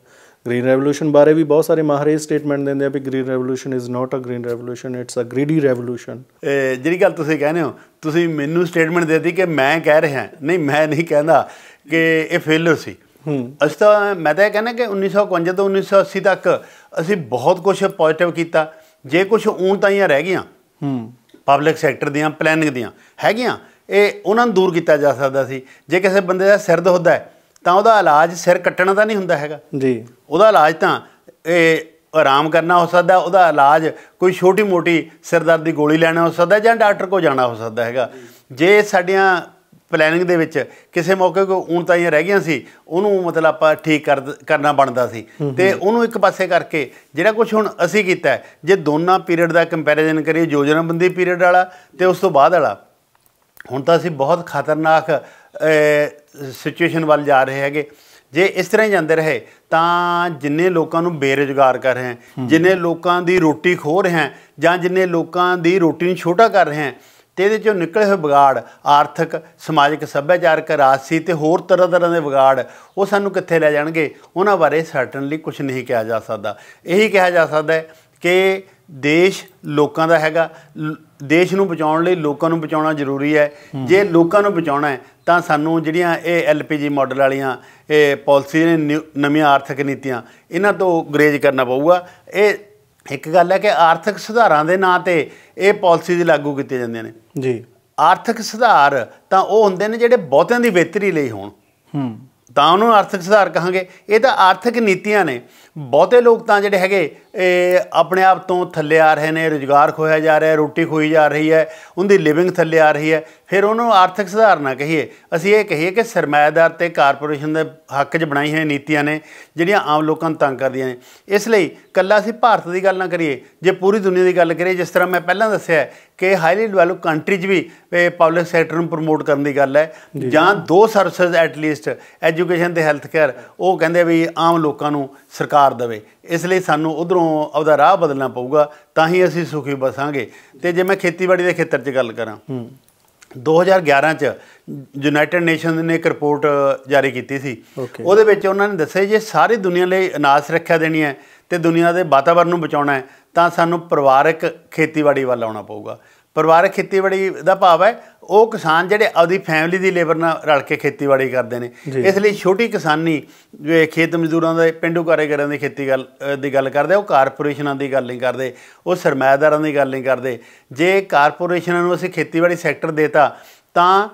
S1: ਗ੍ਰੀਨ ਰੈਵੋਲੂਸ਼ਨ ਬਾਰੇ ਵੀ ਬਹੁਤ ਸਾਰੇ ਮਾਹਰ ਇਹ ਸਟੇਟਮੈਂਟ ਦਿੰਦੇ ਆ ਵੀ green revolution is not a green revolution it's a greedy revolution
S2: ਜਿਹੜੀ ਗੱਲ ਤੁਸੀਂ ਕਹਿੰਦੇ ਹੋ ਤੁਸੀਂ ਮੈਨੂੰ ਸਟੇਟਮੈਂਟ ਦਿੱਤੀ ਕਿ ਮੈਂ ਕਹਿ ਰਿਹਾ ਨਹੀਂ ਮੈਂ ਨਹੀਂ ਕਹਿੰਦਾ ਕਿ ਇਹ ਫੇਲਰ ਸੀ ਅਸੀਂ ਤਾਂ ਮੈਂ ਤਾਂ ਇਹ ਕਹਿੰਦਾ ਕਿ 1951 ਤੋਂ 1980 ਤੱਕ ਅਸੀਂ ਬਹੁਤ ਕੁਝ ਪੋਜ਼ਿਟਿਵ ਕੀਤਾ ਜੇ ਕੁਝ ਉਂ ਤਾਈਆਂ ਰਹਿ ਗਈਆਂ ਹੂੰ ਪਬਲਿਕ ਸੈਕਟਰ ਦੀਆਂ ਪਲੈਨਿੰਗ ਦੀਆਂ ਹੈਗੀਆਂ ਇਹ ਉਹਨਾਂ ਨੂੰ ਦੂਰ ਕੀਤਾ ਜਾ ਸਕਦਾ ਸੀ ਜੇ ਕਿਸੇ ਬੰਦੇ ਦਾ ਸਿਰ ਦੁਖਦਾ ਹੈ ਤਾਂ ਉਹਦਾ ਇਲਾਜ ਸਿਰ ਕੱਟਣਾ ਤਾਂ ਨਹੀਂ ਹੁੰਦਾ ਹੈਗਾ ਜੀ ਉਹਦਾ ਇਲਾਜ ਤਾਂ ਇਹ ਆਰਾਮ ਕਰਨਾ ਹੋ ਸਕਦਾ ਉਹਦਾ ਇਲਾਜ ਕੋਈ ਛੋਟੀ ਮੋਟੀ ਸਿਰਦਰਦ ਦੀ ਗੋਲੀ ਲੈਣਾ ਹੋ ਸਕਦਾ ਜਾਂ ਡਾਕਟਰ ਕੋਲ ਜਾਣਾ ਹੋ ਸਕਦਾ ਹੈਗਾ ਜੇ ਸਾਡੀਆਂ ਪਲੈਨਿੰਗ ਦੇ ਵਿੱਚ ਕਿਸੇ ਮੌਕੇ ਕੋ ਹੁਣ ਤਾਂ ਇਹ ਰਹਿ ਗਈਆਂ ਸੀ ਉਹਨੂੰ ਮਤਲਬ ਆਪਾਂ ਠੀਕ ਕਰਨਾ ਬਣਦਾ ਸੀ ਤੇ ਉਹਨੂੰ ਇੱਕ ਪਾਸੇ ਕਰਕੇ ਜਿਹੜਾ ਕੁਝ ਹੁਣ ਅਸੀਂ ਕੀਤਾ ਜੇ ਦੋਨਾਂ ਪੀਰੀਅਡ ਦਾ ਕੰਪੈਰੀਜ਼ਨ ਕਰੀਏ ਯੋਜਨਾਬੰਦੀ ਪੀਰੀਅਡ ਵਾਲਾ ਤੇ ਉਸ ਤੋਂ ਬਾਅਦ ਵਾਲਾ ਹੁਣ ਤਾਂ ਅਸੀਂ ਬਹੁਤ ਖਤਰਨਾਕ ਸਿਚੁਏਸ਼ਨ ਵੱਲ ਜਾ ਰਹੇ ਹੈਗੇ ਜੇ ਇਸ ਤਰ੍ਹਾਂ ਹੀ ਜਾਂਦੇ ਰਹੇ ਤਾਂ ਜਿੰਨੇ ਲੋਕਾਂ ਨੂੰ ਬੇਰੋਜ਼ਗਾਰ ਕਰ ਰਹੇ ਹਨ ਜਿੰਨੇ ਲੋਕਾਂ ਦੀ ਰੋਟੀ ਖੋ ਰਹੇ ਹਨ ਜਾਂ ਜਿੰਨੇ ਲੋਕਾਂ ਦੀ ਰੋਟੀ ਨੂੰ ਛੋਟਾ ਕਰ ਰਹੇ ਹਨ ਤੇ ਇਹਦੇ ਚੋਂ ਨਿਕਲੇ ਹੋਏ ਵਿਗਾੜ ਆਰਥਿਕ ਸਮਾਜਿਕ ਸੱਭਿਆਚਾਰਕ ਰਾਜਸੀ ਤੇ ਹੋਰ ਤਰ੍ਹਾਂ ਤਰ੍ਹਾਂ ਦੇ ਵਿਗਾੜ ਉਹ ਸਾਨੂੰ ਕਿੱਥੇ ਲੈ ਜਾਣਗੇ ਉਹਨਾਂ ਬਾਰੇ ਸਰਟਨਲੀ ਕੁਝ ਨਹੀਂ ਕਿਹਾ ਜਾ ਸਕਦਾ ਇਹੀ ਕਿਹਾ ਜਾ ਸਕਦਾ ਹੈ ਕਿ ਦੇਸ਼ ਲੋਕਾਂ ਦਾ ਹੈਗਾ ਦੇਸ਼ ਨੂੰ ਬਚਾਉਣ ਲਈ ਲੋਕਾਂ ਨੂੰ ਬਚਾਉਣਾ ਜ਼ਰੂਰੀ ਹੈ ਜੇ ਲੋਕਾਂ ਨੂੰ ਬਚਾਉਣਾ ਹੈ ਤਾਂ ਸਾਨੂੰ ਜਿਹੜੀਆਂ ਇਹ ਐਲਪੀਜੀ ਮਾਡਲ ਵਾਲੀਆਂ ਇਹ ਪਾਲਿਸੀ ਨੇ ਨਵੀਆਂ ਆਰਥਿਕ ਨੀਤੀਆਂ ਇਹਨਾਂ ਤੋਂ ਗਰੇਜ ਕਰਨਾ ਪਊਗਾ ਇਹ ਇੱਕ ਗੱਲ ਹੈ ਕਿ ਆਰਥਿਕ ਸੁਧਾਰਾਂ ਦੇ ਨਾਂ ਤੇ ਇਹ ਪਾਲਿਸੀ ਦੀ ਲਾਗੂ ਕੀਤੇ ਜਾਂਦੀਆਂ ਨੇ ਜੀ ਆਰਥਿਕ ਸੁਧਾਰ ਤਾਂ ਉਹ ਹੁੰਦੇ ਨੇ ਜਿਹੜੇ ਬਹੁਤਿਆਂ ਦੀ ਬਿਹਤਰੀ ਲਈ ਹੋਣ ਹੂੰ ਤਾਂ ਉਹਨੂੰ ਆਰਥਿਕ ਸੁਧਾਰ ਕਹਾਂਗੇ ਇਹ ਤਾਂ ਆਰਥਿਕ ਨੀਤੀਆਂ ਨੇ ਬਹੁਤੇ ਲੋਕ ਤਾਂ ਜਿਹੜੇ ਹੈਗੇ ਇਹ ਆਪਣੇ ਆਪ ਤੋਂ ਥੱਲੇ ਆ ਰਹੇ ਨੇ ਰੋਜ਼ਗਾਰ ਖੋਇਆ ਜਾ ਰਿਹਾ ਰੋਟੀ ਖੋਈ ਜਾ ਰਹੀ ਹੈ ਉਹਦੀ ਲਿਵਿੰਗ ਥੱਲੇ ਆ ਰਹੀ ਹੈ ਫਿਰ ਉਹਨੂੰ ਆਰਥਿਕ ਸੁਧਾਰਨਾ ਕਹੀਏ ਅਸੀਂ ਇਹ ਕਹੀਏ ਕਿ ਸਰਮਾਇਦਾਰ ਤੇ ਕਾਰਪੋਰੇਸ਼ਨ ਦੇ ਹੱਕ 'ਚ ਬਣਾਈ ਹੋਈ ਨੀਤੀਆਂ ਨੇ ਜਿਹੜੀਆਂ ਆਮ ਲੋਕਾਂ ਨੂੰ ਤੰਗ ਕਰਦੀਆਂ ਨੇ ਇਸ ਲਈ ਕੱਲਾ ਅਸੀਂ ਭਾਰਤ ਦੀ ਗੱਲ ਨਾ ਕਰੀਏ ਜੇ ਪੂਰੀ ਦੁਨੀਆ ਦੀ ਗੱਲ ਕਰੀਏ ਜਿਸ ਤਰ੍ਹਾਂ ਮੈਂ ਪਹਿਲਾਂ ਦੱਸਿਆ ਕਿ ਹਾਈਲੀ ਡਿਵੈਲਪਡ ਕੰਟਰੀਜ਼ ਵੀ ਪਬਲਿਕ ਸੈਕਟਰ ਨੂੰ ਪ੍ਰਮੋਟ ਕਰਨ ਦੀ ਗੱਲ ਹੈ ਜਾਂ ਦੋ ਸਰਵਿਸਿਜ਼ ਐਟ ਲੀਸਟ ਐਜੂਕੇਸ਼ਨ ਤੇ ਹੈਲਥ ਕੇਅਰ ਉਹ ਕਹਿੰਦੇ ਵੀ ਆਮ ਲੋਕਾਂ ਨੂੰ ਸਰਕਾਰ ਮਾਰ ਦਵੇ ਇਸ ਲਈ ਸਾਨੂੰ ਉਧਰੋਂ ਆਪਦਾ ਰਾਹ ਬਦਲਣਾ ਪਊਗਾ ਤਾਂ ਹੀ ਅਸੀਂ ਸੁਖੀ ਬਸਾਂਗੇ ਤੇ ਜੇ ਮੈਂ ਖੇਤੀਬਾੜੀ ਦੇ ਖੇਤਰ 'ਚ ਗੱਲ ਕਰਾਂ 2011 ਚ ਯੂਨਾਈਟਿਡ ਨੇਸ਼ਨ ਨੇ ਇੱਕ ਰਿਪੋਰਟ ਜਾਰੀ ਕੀਤੀ ਸੀ ਉਹਦੇ ਵਿੱਚ ਉਹਨਾਂ ਨੇ ਦੱਸਿਆ ਜੇ ਸਾਰੀ ਦੁਨੀਆ ਲਈ ਅਨਾਜ ਸੁਰੱਖਿਆ ਦੇਣੀ ਹੈ ਤੇ ਦੁਨੀਆ ਦੇ ਵਾਤਾਵਰਣ ਨੂੰ ਬਚਾਉਣਾ ਹੈ ਤਾਂ ਸਾਨੂੰ ਪਰਿਵਾਰਕ ਖੇਤੀਬਾੜੀ ਵੱਲ ਆਉਣਾ ਪਊਗਾ ਪਰਿਵਾਰਕ ਖੇਤੀਬਾੜੀ ਦਾ ਭਾਵ ਹੈ ਉਹ ਕਿਸਾਨ ਜਿਹੜੇ ਆਪਦੀ ਫੈਮਿਲੀ ਦੀ ਲੇਬਰ ਨਾਲ ਰਲ ਕੇ ਖੇਤੀਬਾੜੀ ਕਰਦੇ ਨੇ ਇਸ ਲਈ ਛੋਟੀ ਕਿਸਾਨੀ ਜੋ ਖੇਤ ਮਜ਼ਦੂਰਾਂ ਦੇ ਪਿੰਡੂ ਕਾਰੀਗਰਾਂ ਦੀ ਖੇਤੀ ਗੱਲ ਦੀ ਗੱਲ ਕਰਦੇ ਉਹ ਕਾਰਪੋਰੇਸ਼ਨਾਂ ਦੀ ਗੱਲ ਨਹੀਂ ਕਰਦੇ ਉਹ ਸਰਮਾਇਦਾਰਾਂ ਦੀ ਗੱਲ ਨਹੀਂ ਕਰਦੇ ਜੇ ਕਾਰਪੋਰੇਸ਼ਨਾਂ ਨੂੰ ਅਸੀਂ ਖੇਤੀਬਾੜੀ ਸੈਕਟਰ ਦੇਤਾ ਤਾਂ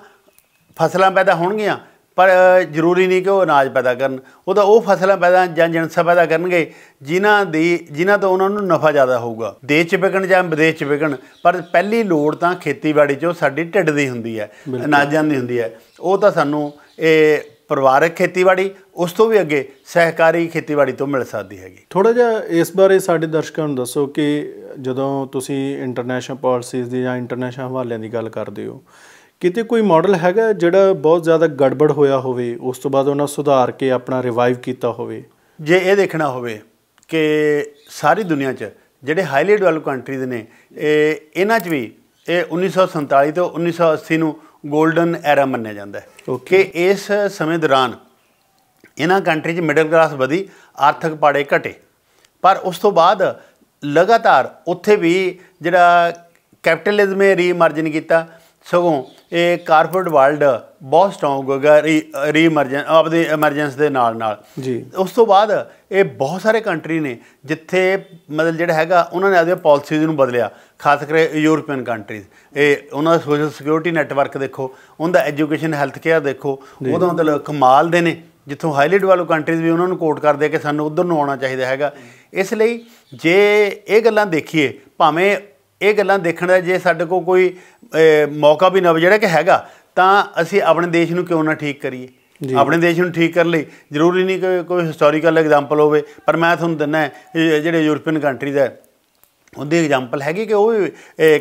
S2: ਫਸਲਾਂ ਪੈਦਾ ਹੋਣਗੀਆਂ ਪਰ ਜ਼ਰੂਰੀ ਨਹੀਂ ਕਿ ਉਹ ਅਨਾਜ ਪੈਦਾ ਕਰਨ ਉਹ ਤਾਂ ਉਹ ਫਸਲਾਂ ਪੈਦਾ ਜਾਂ ਜਨਸਾ ਪੈਦਾ ਕਰਨਗੇ ਜਿਨ੍ਹਾਂ ਦੀ ਜਿਨ੍ਹਾਂ ਤੋਂ ਉਹਨਾਂ ਨੂੰ ਨਫਾ ਜ਼ਿਆਦਾ ਹੋਊਗਾ ਦੇਸ਼ 'ਚ ਵਿਕਣ ਜਾਂ ਵਿਦੇਸ਼ 'ਚ ਵਿਕਣ ਪਰ ਪਹਿਲੀ ਲੋੜ ਤਾਂ ਖੇਤੀਬਾੜੀ 'ਚੋਂ ਸਾਡੀ ਢਿੱਡ ਦੀ ਹੁੰਦੀ ਹੈ ਅਨਾਜਾਂ ਦੀ ਹੁੰਦੀ ਹੈ ਉਹ ਤਾਂ ਸਾਨੂੰ ਇਹ ਪਰਿਵਾਰਕ ਖੇਤੀਬਾੜੀ ਉਸ ਤੋਂ ਵੀ ਅੱਗੇ ਸਹਿਕਾਰੀ ਖੇਤੀਬਾੜੀ ਤੋਂ ਮਿਲ ਸਕਦੀ ਹੈਗੀ ਥੋੜਾ ਜਿਹਾ
S1: ਇਸ ਬਾਰੇ ਸਾਡੇ ਦਰਸ਼ਕਾਂ ਨੂੰ ਦੱਸੋ ਕਿ ਜਦੋਂ ਤੁਸੀਂ ਇੰਟਰਨੈਸ਼ਨਲ ਪਾਲਿਸੀਜ਼ ਦੀ ਜਾਂ ਇੰਟਰਨੈਸ਼ਨਲ ਹਵਾਲਿਆਂ ਦੀ ਗੱਲ ਕਰਦੇ ਹੋ ਕਿਤੇ ਕੋਈ ਮਾਡਲ ਹੈਗਾ ਜਿਹੜਾ ਬਹੁਤ ਜ਼ਿਆਦਾ ਗੜਬੜ ਹੋਇਆ ਹੋਵੇ ਉਸ ਤੋਂ ਬਾਅਦ ਉਹਨਾਂ ਸੁਧਾਰ ਕੇ ਆਪਣਾ ਰਿਵਾਈਵ ਕੀਤਾ ਹੋਵੇ ਜੇ
S2: ਇਹ ਦੇਖਣਾ ਹੋਵੇ ਕਿ ਸਾਰੀ ਦੁਨੀਆ 'ਚ ਜਿਹੜੇ ਹਾਈਲੀ ਡਿਵੈਲਪ ਕੰਟਰੀਜ਼ ਨੇ ਇਹ ਇਹਨਾਂ 'ਚ ਵੀ ਇਹ 1947 ਤੋਂ 1980 ਨੂੰ 골ਡਨ ਐਰਾ ਮੰਨਿਆ ਜਾਂਦਾ ਹੈ ਕਿ ਇਸ ਸਮੇਂ ਦੌਰਾਨ ਇਹਨਾਂ ਕੰਟਰੀ 'ਚ ਮਿਡਲ ਕਲਾਸ ਵਧੀ ਆਰਥਿਕ ਪਾੜੇ ਘਟੇ ਪਰ ਉਸ ਤੋਂ ਬਾਅਦ ਲਗਾਤਾਰ ਉੱਥੇ ਵੀ ਜਿਹੜਾ ਕੈਪੀਟਲਿਜ਼ਮ ਨੇ ਰੀਮਰਜਨ ਕੀਤਾ ਸਗੋਂ ਇਹ ਕਾਰਪੋਰੇਟ ਵਰਲਡ ਬਹੁਤ ਸਟਰੋਂਗ ਹੋ ਗਿਆ ਰੀ ਇਮਰਜੈਂਸ ਆਪਦੇ ਇਮਰਜੈਂਸ ਦੇ ਨਾਲ ਨਾਲ ਜੀ ਉਸ ਤੋਂ ਬਾਅਦ ਇਹ ਬਹੁਤ ਸਾਰੇ ਕੰਟਰੀ ਨੇ ਜਿੱਥੇ ਮਤਲਬ ਜਿਹੜਾ ਹੈਗਾ ਉਹਨਾਂ ਨੇ ਆਪਦੇ ਪਾਲਿਸੀਜ਼ ਨੂੰ ਬਦਲਿਆ ਖਾਸ ਕਰਕੇ ਯੂਰੋਪੀਅਨ ਕੰਟਰੀਜ਼ ਇਹ ਉਹਨਾਂ ਦਾ ਸੋਸ਼ਲ ਸਿਕਿਉਰਿਟੀ ਨੈਟਵਰਕ ਦੇਖੋ ਉਹਦਾ ਐਜੂਕੇਸ਼ਨ ਹੈਲਥ ਕੇਅਰ ਦੇਖੋ ਉਹਦਾ ਮਤਲਬ ਕਮਾਲ ਦੇ ਨੇ ਜਿੱਥੋਂ ਹਾਈਲੀ ਡਿਵੈਲਪ ਕੰਟਰੀਜ਼ ਵੀ ਉਹਨਾਂ ਨੂੰ ਕੋਟ ਕਰਦੇ ਆ ਕਿ ਸਾਨੂੰ ਉਧਰ ਨੂੰ ਆਉਣਾ ਚਾਹੀਦਾ ਹੈਗਾ ਇਸ ਲਈ ਜੇ ਇਹ ਗੱਲਾਂ ਦੇਖੀਏ ਭਾਵੇਂ ਇਹ ਗੱਲਾਂ ਦੇਖਣ ਦਾ ਜੇ ਸਾਡੇ ਕੋਲ ਕੋਈ ਮੌਕਾ ਵੀ ਨਾ ਜਿਹੜਾ ਕਿ ਹੈਗਾ ਤਾਂ ਅਸੀਂ ਆਪਣੇ ਦੇਸ਼ ਨੂੰ ਕਿਉਂ ਨਾ ਠੀਕ ਕਰੀਏ ਆਪਣੇ ਦੇਸ਼ ਨੂੰ ਠੀਕ ਕਰਨ ਲਈ ਜ਼ਰੂਰੀ ਨਹੀਂ ਕਿ ਕੋਈ ਹਿਸਟੋਰੀਕਲ ਐਗਜ਼ਾਮਪਲ ਹੋਵੇ ਪਰ ਮੈਂ ਤੁਹਾਨੂੰ ਦਿੰਨਾ ਹੈ ਜਿਹੜੇ ਯੂਰਪੀਅਨ ਕੰਟਰੀ ਦਾ ਉਹਦੀ ਐਗਜ਼ਾਮਪਲ ਹੈਗੀ ਕਿ ਉਹ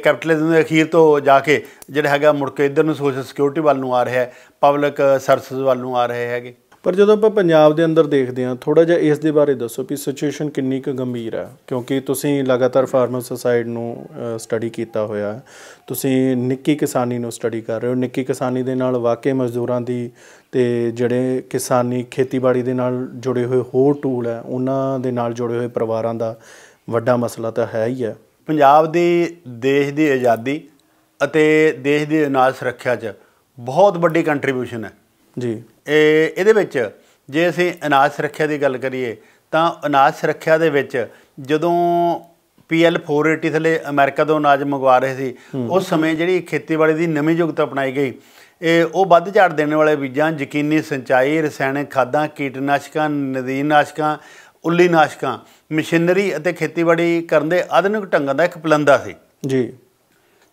S2: ਕੈਪਟਲਿਜ਼ਮ ਦੇ ਅਖੀਰ ਤੋਂ ਜਾ ਕੇ ਜਿਹੜਾ ਹੈਗਾ ਮੁੜ ਕੇ ਇਧਰ ਨੂੰ ਸੋਸ਼ਲ ਸਿਕਿਉਰਿਟੀ ਵੱਲ ਨੂੰ ਆ ਰਿਹਾ ਹੈ ਪਬਲਿਕ ਸਰਵਿਸ ਵੱਲ ਨੂੰ ਆ ਰਹੇ ਹੈਗੇ
S1: ਪਰ ਜਦੋਂ ਆਪਾਂ ਪੰਜਾਬ ਦੇ ਅੰਦਰ ਦੇਖਦੇ ਹਾਂ ਥੋੜਾ ਜਿਹਾ ਇਸ ਦੇ ਬਾਰੇ ਦੱਸੋ ਕਿ ਸਿਚੁਏਸ਼ਨ ਕਿੰਨੀ ਕੁ ਗੰਭੀਰ ਹੈ ਕਿਉਂਕਿ ਤੁਸੀਂ ਲਗਾਤਾਰ ਫਾਰਮਰ ਸੁਸਾਇਡ ਨੂੰ ਸਟੱਡੀ ਕੀਤਾ ਹੋਇਆ ਹੈ ਤੁਸੀਂ ਨਿੱਕੀ ਕਿਸਾਨੀ ਨੂੰ ਸਟੱਡੀ ਕਰ ਰਹੇ ਹੋ ਨਿੱਕੀ ਕਿਸਾਨੀ ਦੇ ਨਾਲ ਵਾਕਈ ਮਜ਼ਦੂਰਾਂ ਦੀ ਤੇ ਜਿਹੜੇ ਕਿਸਾਨੀ ਖੇਤੀਬਾੜੀ ਦੇ ਨਾਲ ਜੁੜੇ ਹੋਏ ਹੋਰ ਟੂਲ ਹੈ ਉਹਨਾਂ ਦੇ ਨਾਲ ਜੁੜੇ ਹੋਏ ਪਰਿਵਾਰਾਂ
S2: ਦਾ ਵੱਡਾ ਮਸਲਾ ਤਾਂ ਹੈ ਹੀ ਹੈ ਪੰਜਾਬ ਦੀ ਦੇਸ਼ ਦੀ ਆਜ਼ਾਦੀ ਅਤੇ ਦੇਸ਼ ਦੀ ਅਨਾਜ ਸੁਰੱਖਿਆ 'ਚ ਬਹੁਤ ਵੱਡੀ ਕੰਟਰੀਬਿਊਸ਼ਨ ਹੈ ਜੀ ਇਹ ਇਹਦੇ ਵਿੱਚ ਜੇ ਅਸੀਂ ਅਨਾਜ ਸੁਰੱਖਿਆ ਦੀ ਗੱਲ ਕਰੀਏ ਤਾਂ ਅਨਾਜ ਸੁਰੱਖਿਆ ਦੇ ਵਿੱਚ ਜਦੋਂ ਪੀਐਲ 480 ਥਲੇ ਅਮਰੀਕਾ ਤੋਂ ਅਨਾਜ ਮੰਗਵਾ ਰਹੇ ਸੀ ਉਸ ਸਮੇਂ ਜਿਹੜੀ ਖੇਤੀਬਾੜੀ ਦੀ ਨਵੀਂ ਯੁਗਤ ਅਪਣਾਈ ਗਈ ਇਹ ਉਹ ਵੱਧ ਝਾੜ ਦੇਣ ਵਾਲੇ ਬੀਜਾਂ ਯਕੀਨੀ ਸਿੰਚਾਈ ਰਸਾਇਣਿਕ ਖਾਦਾਂ ਕੀਟਨਾਸ਼ਕਾਂ ਨਦੀਨਾਸ਼ਕਾਂ ਉੱਲੀਨਾਸ਼ਕਾਂ ਮਸ਼ੀਨਰੀ ਅਤੇ ਖੇਤੀਬਾੜੀ ਕਰਨ ਦੇ ਆਧੁਨਿਕ ਢੰਗਾਂ ਦਾ ਇੱਕ ਪਲੰਦਾ ਸੀ ਜੀ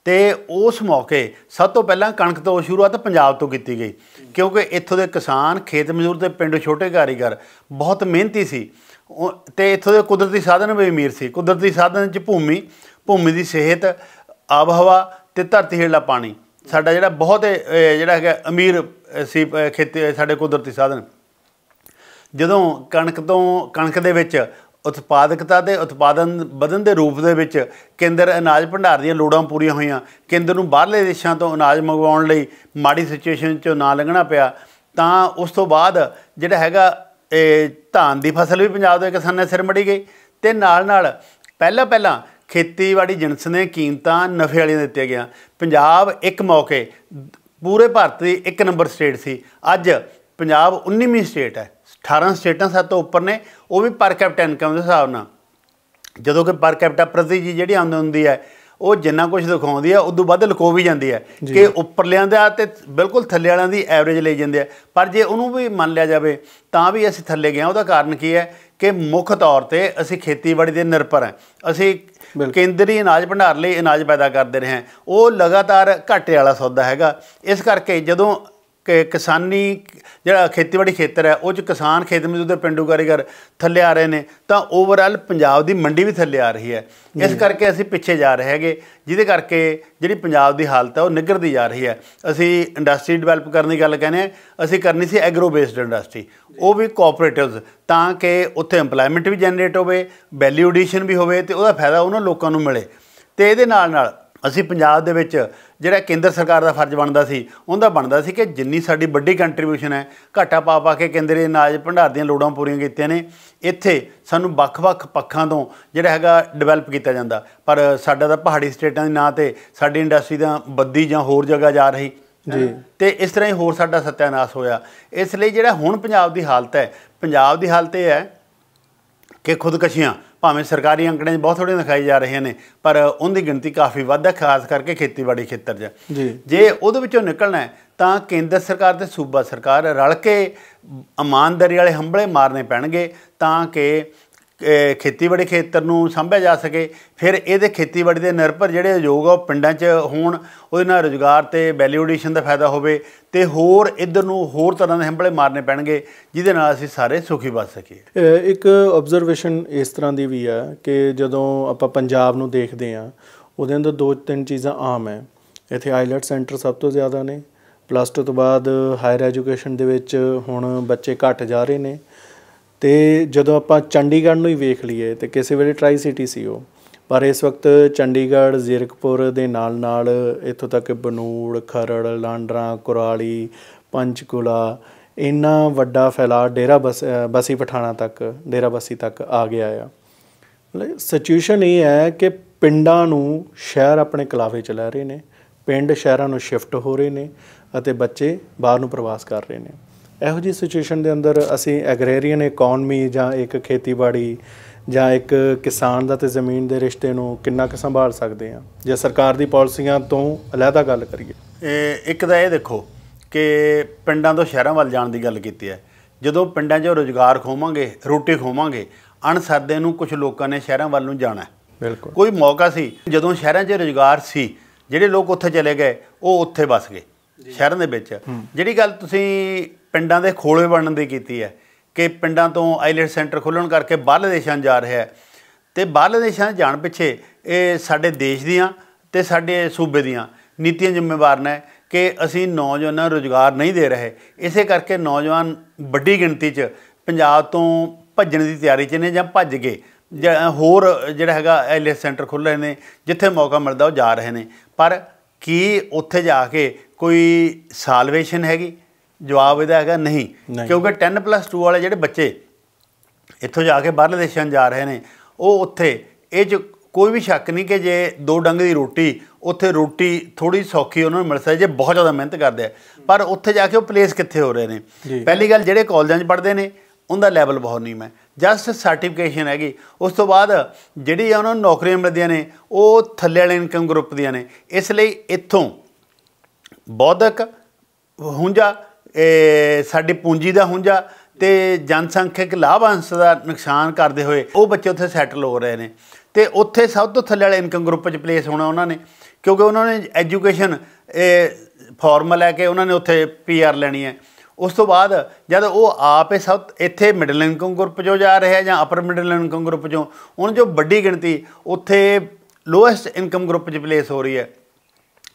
S2: ਤੇ ਉਸ ਮੌਕੇ ਸਭ ਤੋਂ ਪਹਿਲਾਂ ਕਣਕ ਤੋਂ ਸ਼ੁਰੂਆਤ ਪੰਜਾਬ ਤੋਂ ਕੀਤੀ ਗਈ ਕਿਉਂਕਿ ਇੱਥੋਂ ਦੇ ਕਿਸਾਨ ਖੇਤ ਮਜ਼ਦੂਰ ਤੇ ਪਿੰਡ ਛੋਟੇ ਕਾਰੀਗਰ ਬਹੁਤ ਮਿਹਨਤੀ ਸੀ ਤੇ ਇੱਥੋਂ ਦੇ ਕੁਦਰਤੀ ਸਾਧਨ ਵੀ ਅਮੀਰ ਸੀ ਕੁਦਰਤੀ ਸਾਧਨ ਚ ਭੂਮੀ ਭੂਮੀ ਦੀ ਸਿਹਤ ਆਬ ਹਵਾ ਤੇ ਧਰਤੀ ਹੇਠਲਾ ਪਾਣੀ ਸਾਡਾ ਜਿਹੜਾ ਬਹੁਤ ਜਿਹੜਾ ਹੈਗਾ ਅਮੀਰ ਸੀ ਖੇਤੀ ਸਾਡੇ ਕੁਦਰਤੀ ਸਾਧਨ ਜਦੋਂ ਕਣਕ ਤੋਂ ਕਣਕ ਦੇ ਵਿੱਚ ਉਤਪਾਦਕਤਾ ਦੇ ਉਤਪਾਦਨ ਵਧਨ ਦੇ ਰੂਪ ਦੇ ਵਿੱਚ ਕੇਂਦਰ ਅਨਾਜ ਭੰਡਾਰ ਦੀਆਂ ਲੋੜਾਂ ਪੂਰੀਆਂ ਹੋਈਆਂ ਕੇਂਦਰ ਨੂੰ ਬਾਹਰਲੇ ਦੇਸ਼ਾਂ ਤੋਂ ਅਨਾਜ ਮੰਗਵਾਉਣ ਲਈ ਮਾੜੀ ਸਿਚੁਏਸ਼ਨ 'ਚੋਂ ਨਾ ਲੰਘਣਾ ਪਿਆ ਤਾਂ ਉਸ ਤੋਂ ਬਾਅਦ ਜਿਹੜਾ ਹੈਗਾ ਇਹ ਧਾਨ ਦੀ ਫਸਲ ਵੀ ਪੰਜਾਬ ਦੇ ਕਿਸਾਨਾਂ ਸਿਰ ਮੜੀ ਗਈ ਤੇ ਨਾਲ ਨਾਲ ਪਹਿਲਾਂ ਪਹਿਲਾਂ ਖੇਤੀਬਾੜੀ ਜਿੰਸ ਨੇ ਕੀਮਤਾਂ ਨਫੇ ਵਾਲੀਆਂ ਦਿੱਤੀਆਂ ਗਿਆ ਪੰਜਾਬ ਇੱਕ ਮੌਕੇ ਪੂਰੇ ਭਾਰਤ ਦੀ ਇੱਕ ਨੰਬਰ ਸਟੇਟ ਸੀ ਅੱਜ ਪੰਜਾਬ 19ਵੀਂ ਸਟੇਟ ਹੈ 18 ਸਟੇਟਾਂ ਸਭ ਤੋਂ ਉੱਪਰ ਨੇ ਉਹ ਵੀ ਪਰ ਕੈਪਟਾ ਇਨਕਮ ਦੇ ਹਿਸਾਬ ਨਾਲ ਜਦੋਂ ਕਿ ਪਰ ਕੈਪਟਾ ਪ੍ਰਤੀ ਜੀ ਜਿਹੜੀ ਆਉਂਦੀ ਹੁੰਦੀ ਹੈ ਉਹ ਜਿੰਨਾ ਕੁਝ ਦਿਖਾਉਂਦੀ ਹੈ ਉਦੋਂ ਵੱਧ ਲਕੋ ਵੀ ਜਾਂਦੀ ਹੈ ਕਿ ਉੱਪਰਲਿਆਂ ਆ ਤੇ ਬਿਲਕੁਲ ਥੱਲੇ ਵਾਲਿਆਂ ਦੀ ਐਵਰੇਜ ਲਈ ਜਾਂਦੇ ਆ ਪਰ ਜੇ ਉਹਨੂੰ ਵੀ ਮੰਨ ਲਿਆ ਜਾਵੇ ਤਾਂ ਵੀ ਅਸੀਂ ਥੱਲੇ ਗਏ ਉਹਦਾ ਕਾਰਨ ਕੀ ਹੈ ਕਿ ਮੁੱਖ ਤੌਰ ਤੇ ਅਸੀਂ ਖੇਤੀਬਾੜੀ ਦੇ ਨਿਰਭਰ ਹਾਂ ਅਸੀਂ ਕੇਂਦਰੀ ਅਨਾਜ ਭੰਡਾਰ ਲਈ ਅਨਾਜ ਪੈਦਾ ਕਰਦੇ ਰਹੇ ਹਾਂ ਉਹ ਲਗਾਤਾਰ ਘਟੇ ਵਾਲਾ ਸੌਦਾ ਹੈਗਾ ਇਸ ਕਰਕੇ ਜਦੋਂ ਕਿ ਕਿਸਾਨੀ ਜਿਹੜਾ ਖੇਤੀਬਾੜੀ ਖੇਤਰ ਹੈ ਉਹ ਚ ਕਿਸਾਨ ਖੇਤ ਮਜ਼ਦੂਰ ਤੇ ਪਿੰਡੂ ਕਾਰੀਗਰ ਥੱਲੇ ਆ ਰਹੇ ਨੇ ਤਾਂ ਓਵਰਆਲ ਪੰਜਾਬ ਦੀ ਮੰਡੀ ਵੀ ਥੱਲੇ ਆ ਰਹੀ ਹੈ ਇਸ ਕਰਕੇ ਅਸੀਂ ਪਿੱਛੇ ਜਾ ਰਹੇ ਹੈਗੇ ਜਿਹਦੇ ਕਰਕੇ ਜਿਹੜੀ ਪੰਜਾਬ ਦੀ ਹਾਲਤ ਹੈ ਉਹ ਨਿਗਰਦੀ ਜਾ ਰਹੀ ਹੈ ਅਸੀਂ ਇੰਡਸਟਰੀ ਡਿਵੈਲਪ ਕਰਨ ਦੀ ਗੱਲ ਕਹਿੰਦੇ ਆ ਅਸੀਂ ਕਰਨੀ ਸੀ ਐਗਰੋ ਬੇਸਡ ਇੰਡਸਟਰੀ ਉਹ ਵੀ ਕੋਆਪਰੇਟਿਵਸ ਤਾਂ ਕਿ ਉੱਥੇ ਏਮਪਲੋਇਮੈਂਟ ਵੀ ਜਨਰੇਟ ਹੋਵੇ ਵੈਲਿਊ ਐਡੀਸ਼ਨ ਵੀ ਹੋਵੇ ਤੇ ਉਹਦਾ ਫਾਇਦਾ ਉਹਨਾਂ ਲੋਕਾਂ ਨੂੰ ਮਿਲੇ ਤੇ ਇਹਦੇ ਨਾਲ ਨਾਲ ਅਸੀਂ ਪੰਜਾਬ ਦੇ ਵਿੱਚ ਜਿਹੜਾ ਕੇਂਦਰ ਸਰਕਾਰ ਦਾ ਫਰਜ਼ ਬਣਦਾ ਸੀ ਉਹਦਾ ਬਣਦਾ ਸੀ ਕਿ ਜਿੰਨੀ ਸਾਡੀ ਵੱਡੀ ਕੰਟਰੀਬਿਊਸ਼ਨ ਹੈ ਘਾਟਾ ਪਾ ਪਾ ਕੇ ਕੇਂਦਰੀ ਨਾਜ ਭੰਡਾਰ ਦੀਆਂ ਲੋੜਾਂ ਪੂਰੀਆਂ ਕੀਤੀਆਂ ਨੇ ਇੱਥੇ ਸਾਨੂੰ ਵੱਖ-ਵੱਖ ਪੱਖਾਂ ਤੋਂ ਜਿਹੜਾ ਹੈਗਾ ਡਿਵੈਲਪ ਕੀਤਾ ਜਾਂਦਾ ਪਰ ਸਾਡਾ ਤਾਂ ਪਹਾੜੀ ਸਟੇਟਾਂ ਦੇ ਨਾਂ ਤੇ ਸਾਡੀ ਇੰਡਸਟਰੀ ਤਾਂ ਬੱਦੀ ਜਾਂ ਹੋਰ ਜਗ੍ਹਾ ਜਾ ਰਹੀ ਜੀ ਤੇ ਇਸ ਤਰ੍ਹਾਂ ਹੀ ਹੋਰ ਸਾਡਾ ਸਤਿਆਨਾਸ਼ ਹੋਇਆ ਇਸ ਲਈ ਜਿਹੜਾ ਹੁਣ ਪੰਜਾਬ ਦੀ ਹਾਲਤ ਹੈ ਪੰਜਾਬ ਦੀ ਹਾਲਤ ਇਹ ਹੈ ਕਿ ਖੁਦਕਸ਼ੀਆਂ ਭਾਵੇਂ ਸਰਕਾਰੀ ਅੰਕੜਿਆਂ 'ਚ ਬਹੁਤ ਥੋੜੀਆਂ ਦਿਖਾਈ ਜਾ ਰਹੇ ਨੇ ਪਰ ਉਹਦੀ ਗਿਣਤੀ ਕਾਫੀ ਵੱਧ ਹੈ ਖਾਸ ਕਰਕੇ ਖੇਤੀਬਾੜੀ ਖੇਤਰ 'ਚ ਜੇ ਉਹਦੇ ਵਿੱਚੋਂ ਨਿਕਲਣਾ ਤਾਂ ਕੇਂਦਰ ਸਰਕਾਰ ਤੇ ਸੂਬਾ ਸਰਕਾਰ ਰਲ ਕੇ ਇਮਾਨਦਾਰੀ ਵਾਲੇ ਹੰਬਲੇ ਮਾਰਨੇ ਪੈਣਗੇ ਤਾਂ ਕਿ ਖੇਤੀਬਾੜੀ ਖੇਤਰ ਨੂੰ ਸੰਭਿਆ ਜਾ ਸਕੇ ਫਿਰ ਇਹਦੇ ਖੇਤੀਬਾੜੀ ਦੇ ਨਿਰਭਰ ਜਿਹੜੇ ਉਦਯੋਗ ਆ ਪਿੰਡਾਂ 'ਚ ਹੋਣ ਉਹਦੇ ਨਾਲ ਰੋਜ਼ਗਾਰ ਤੇ ਵੈਲਿਊਡੇਸ਼ਨ ਦਾ ਫਾਇਦਾ ਹੋਵੇ ਤੇ ਹੋਰ ਇਧਰ ਨੂੰ ਹੋਰ ਤਰ੍ਹਾਂ ਦੇ ਹੰਬਲੇ ਮਾਰਨੇ ਪੈਣਗੇ ਜਿਹਦੇ ਨਾਲ ਅਸੀਂ ਸਾਰੇ ਸੁਖੀ ਬਸ
S1: ਸਕੀਏ ਇੱਕ ਆਬਜ਼ਰਵੇਸ਼ਨ ਇਸ ਤਰ੍ਹਾਂ ਦੀ ਵੀ ਆ ਕਿ ਜਦੋਂ ਆਪਾਂ ਪੰਜਾਬ ਨੂੰ ਦੇਖਦੇ ਆ ਉਹਦੇ ਅੰਦਰ ਦੋ ਤਿੰਨ ਚੀਜ਼ਾਂ ਆਮ ਹੈ ਇੱਥੇ ਆਈਲਟ ਸੈਂਟਰ ਸਭ ਤੋਂ ਜ਼ਿਆਦਾ ਨੇ ਪਲੱਸ 2 ਤੋਂ ਬਾਅਦ ਹਾਇਰ ਐਜੂਕੇਸ਼ਨ ਦੇ ਵਿੱਚ ਹੁਣ ਬੱਚੇ ਘਟ ਜਾ ਰਹੇ ਨੇ ਤੇ ਜਦੋਂ ਆਪਾਂ ਚੰਡੀਗੜ੍ਹ ਨੂੰ ਹੀ ਵੇਖ ਲਈਏ ਤੇ ਕਿਸੇ ਵੇਲੇ ਟਰਾਈ ਸਿਟੀ ਸੀ ਉਹ ਪਰ ਇਸ ਵਕਤ ਚੰਡੀਗੜ੍ਹ ਜ਼ੀਰਕਪੁਰ ਦੇ ਨਾਲ-ਨਾਲ ਇੱਥੋਂ ਤੱਕ ਬਨੂੜ ਖਰੜ ਲਾਂਡਰਾ ਕੁਰਾਲੀ ਪੰਚਕੁਲਾ ਇੰਨਾ ਵੱਡਾ ਫੈਲਾ ਡੇਰਾ ਬਸੀ ਪਠਾਣਾ ਤੱਕ ਡੇਰਾ ਬਸੀ ਤੱਕ ਆ ਗਿਆ ਆ ਸਿਚੁਏਸ਼ਨ ਇਹ ਹੈ ਕਿ ਪਿੰਡਾਂ ਨੂੰ ਸ਼ਹਿਰ ਆਪਣੇ ਕਲਾਵੇ ਚ ਲੈ ਰਹੇ ਨੇ ਪਿੰਡ ਸ਼ਹਿਰਾਂ ਨੂੰ ਸ਼ਿਫਟ ਹੋ ਰਹੇ ਨੇ ਅਤੇ ਬੱਚੇ ਬਾਹਰ ਨੂੰ ਪ੍ਰਵਾਸ ਕਰ ਰਹੇ ਨੇ ਇਹੋ ਜੀ ਸਿਚੁਏਸ਼ਨ ਦੇ ਅੰਦਰ ਅਸੀਂ ਐਗਰੇਰੀਅਨ ਇਕਨੋਮੀ ਜਾਂ ਇੱਕ ਖੇਤੀਬਾੜੀ ਜਾਂ ਇੱਕ ਕਿਸਾਨ ਦਾ ਤੇ ਜ਼ਮੀਨ ਦੇ ਰਿਸ਼ਤੇ ਨੂੰ ਕਿੰਨਾ ਕੁ ਸੰਭਾਲ ਸਕਦੇ ਆ ਜੇ ਸਰਕਾਰ ਦੀ ਪਾਲਿਸੀਆਂ ਤੋਂ
S2: ਅਲੱਗਾ ਗੱਲ ਕਰੀਏ ਇਹ ਇੱਕ ਤਾਂ ਇਹ ਦੇਖੋ ਕਿ ਪਿੰਡਾਂ ਤੋਂ ਸ਼ਹਿਰਾਂ ਵੱਲ ਜਾਣ ਦੀ ਗੱਲ ਕੀਤੀ ਹੈ ਜਦੋਂ ਪਿੰਡਾਂ 'ਚ ਰੋਜ਼ਗਾਰ ਖੋਵਾਂਗੇ ਰੋਟੀ ਖੋਵਾਂਗੇ ਅਣਸਰਦੇ ਨੂੰ ਕੁਝ ਲੋਕਾਂ ਨੇ ਸ਼ਹਿਰਾਂ ਵੱਲ ਨੂੰ ਜਾਣਾ ਬਿਲਕੁਲ ਕੋਈ ਮੌਕਾ ਸੀ ਜਦੋਂ ਸ਼ਹਿਰਾਂ 'ਚ ਰੋਜ਼ਗਾਰ ਸੀ ਜਿਹੜੇ ਲੋਕ ਉੱਥੇ ਚਲੇ ਗਏ ਉਹ ਉੱਥੇ ਵਸ ਗਏ ਸ਼ਹਿਰਾਂ ਦੇ ਵਿੱਚ ਜਿਹੜੀ ਗੱਲ ਤੁਸੀਂ ਪਿੰਡਾਂ ਦੇ ਖੋਲੇ ਬਣਨ ਦੀ ਕੀਤੀ ਹੈ ਕਿ ਪਿੰਡਾਂ ਤੋਂ ਆਈਲੈਂਡ ਸੈਂਟਰ ਖੋਲਣ ਕਰਕੇ ਬਾਹਰਲੇ ਦੇਸ਼ਾਂ ਜਾ ਰਿਹਾ ਹੈ ਤੇ ਬਾਹਰਲੇ ਦੇਸ਼ਾਂ ਜਾਣ ਪਿੱਛੇ ਇਹ ਸਾਡੇ ਦੇਸ਼ ਦੀਆਂ ਤੇ ਸਾਡੇ ਸੂਬੇ ਦੀਆਂ ਨੀਤੀਆਂ ਜ਼ਿੰਮੇਵਾਰ ਨੇ ਕਿ ਅਸੀਂ ਨੌਜਵਾਨਾਂ ਨੂੰ ਰੋਜ਼ਗਾਰ ਨਹੀਂ ਦੇ ਰਹੇ ਇਸੇ ਕਰਕੇ ਨੌਜਵਾਨ ਵੱਡੀ ਗਿਣਤੀ 'ਚ ਪੰਜਾਬ ਤੋਂ ਭੱਜਣ ਦੀ ਤਿਆਰੀ 'ਚ ਨੇ ਜਾਂ ਭੱਜ ਗਏ ਜਾਂ ਹੋਰ ਜਿਹੜਾ ਹੈਗਾ ਐਲਐਸ ਸੈਂਟਰ ਖੁੱਲੇ ਰਹੇ ਨੇ ਜਿੱਥੇ ਮੌਕਾ ਮਿਲਦਾ ਉਹ ਜਾ ਰਹੇ ਨੇ ਪਰ ਕੀ ਉੱਥੇ ਜਾ ਕੇ ਕੋਈ ਸਾਲਵੇਸ਼ਨ ਹੈਗੀ ਜਵਾਬ ਇਹਦਾ ਹੈਗਾ ਨਹੀਂ ਕਿਉਂਕਿ 10+2 ਵਾਲੇ ਜਿਹੜੇ ਬੱਚੇ ਇੱਥੋਂ ਜਾ ਕੇ ਬਾਹਰਲੇ ਦੇਸ਼ਾਂ ਜਾ ਰਹੇ ਨੇ ਉਹ ਉੱਥੇ ਇਹ ਚ ਕੋਈ ਵੀ ਸ਼ੱਕ ਨਹੀਂ ਕਿ ਜੇ ਦੋ ਡੰਗ ਦੀ ਰੋਟੀ ਉੱਥੇ ਰੋਟੀ ਥੋੜੀ ਸੌਖੀ ਉਹਨਾਂ ਨੂੰ ਮਿਲ ਸਕਦੀ ਜੇ ਬਹੁਤ ਜ਼ਿਆਦਾ ਮਿਹਨਤ ਕਰਦੇ ਆ ਪਰ ਉੱਥੇ ਜਾ ਕੇ ਉਹ ਪਲੇਸ ਕਿੱਥੇ ਹੋ ਰਹੇ ਨੇ ਪਹਿਲੀ ਗੱਲ ਜਿਹੜੇ ਕਾਲਜਾਂ 'ਚ ਪੜ੍ਹਦੇ ਨੇ ਉਹਦਾ ਲੈਵਲ ਬਹੁਤ ਨਹੀਂ ਮੈਂ ਜਸਟ ਸਰਟੀਫਿਕੇਸ਼ਨ ਹੈਗੀ ਉਸ ਤੋਂ ਬਾਅਦ ਜਿਹੜੀ ਆ ਉਹਨਾਂ ਨੂੰ ਨੌਕਰੀਆਂ ਮਿਲਦੀਆਂ ਨੇ ਉਹ ਥੱਲੇ ਵਾਲੇ ਇਨਕਮ ਗਰੁੱਪ ਦੀਆਂ ਨੇ ਇਸ ਲਈ ਇੱਥੋਂ ਬੌਧਕ ਹੁੰਜਾ ਸਾਡੇ ਪੂੰਜੀ ਦਾ ਹੁੰਜਾ ਤੇ ਜਨਸੰਖਿਅਕ ਲਾਭਾਂਸ਼ ਦਾ ਨੁਕਸਾਨ ਕਰਦੇ ਹੋਏ ਉਹ ਬੱਚੇ ਉੱਥੇ ਸੈਟਲ ਹੋ ਰਹੇ ਨੇ ਤੇ ਉੱਥੇ ਸਭ ਤੋਂ ਥੱਲੇ ਵਾਲੇ ਇਨਕਮ ਗਰੁੱਪ 'ਚ ਪਲੇਸ ਹੋਣਾ ਉਹਨਾਂ ਨੇ ਕਿਉਂਕਿ ਉਹਨਾਂ ਨੇ ਐਜੂਕੇਸ਼ਨ ਇਹ ਫਾਰਮਲ ਹੈ ਕਿ ਉਹਨਾਂ ਨੇ ਉੱਥੇ ਪੀਆਰ ਲੈਣੀ ਹੈ ਉਸ ਤੋਂ ਬਾਅਦ ਜਦ ਉਹ ਆਪ ਇਹ ਸਭ ਇੱਥੇ ਮਿਡਲ ਇਨਕਮ ਗਰੁੱਪ 'ਚੋਂ ਜਾ ਰਹੇ ਆ ਜਾਂ ਅਪਰ ਮਿਡਲ ਇਨਕਮ ਗਰੁੱਪ 'ਚੋਂ ਉਹਨਾਂ ਜੋ ਵੱਡੀ ਗਿਣਤੀ ਉੱਥੇ ਲੋਐਸਟ ਇਨਕਮ ਗਰੁੱਪ 'ਚ ਪਲੇਸ ਹੋ ਰਹੀ ਹੈ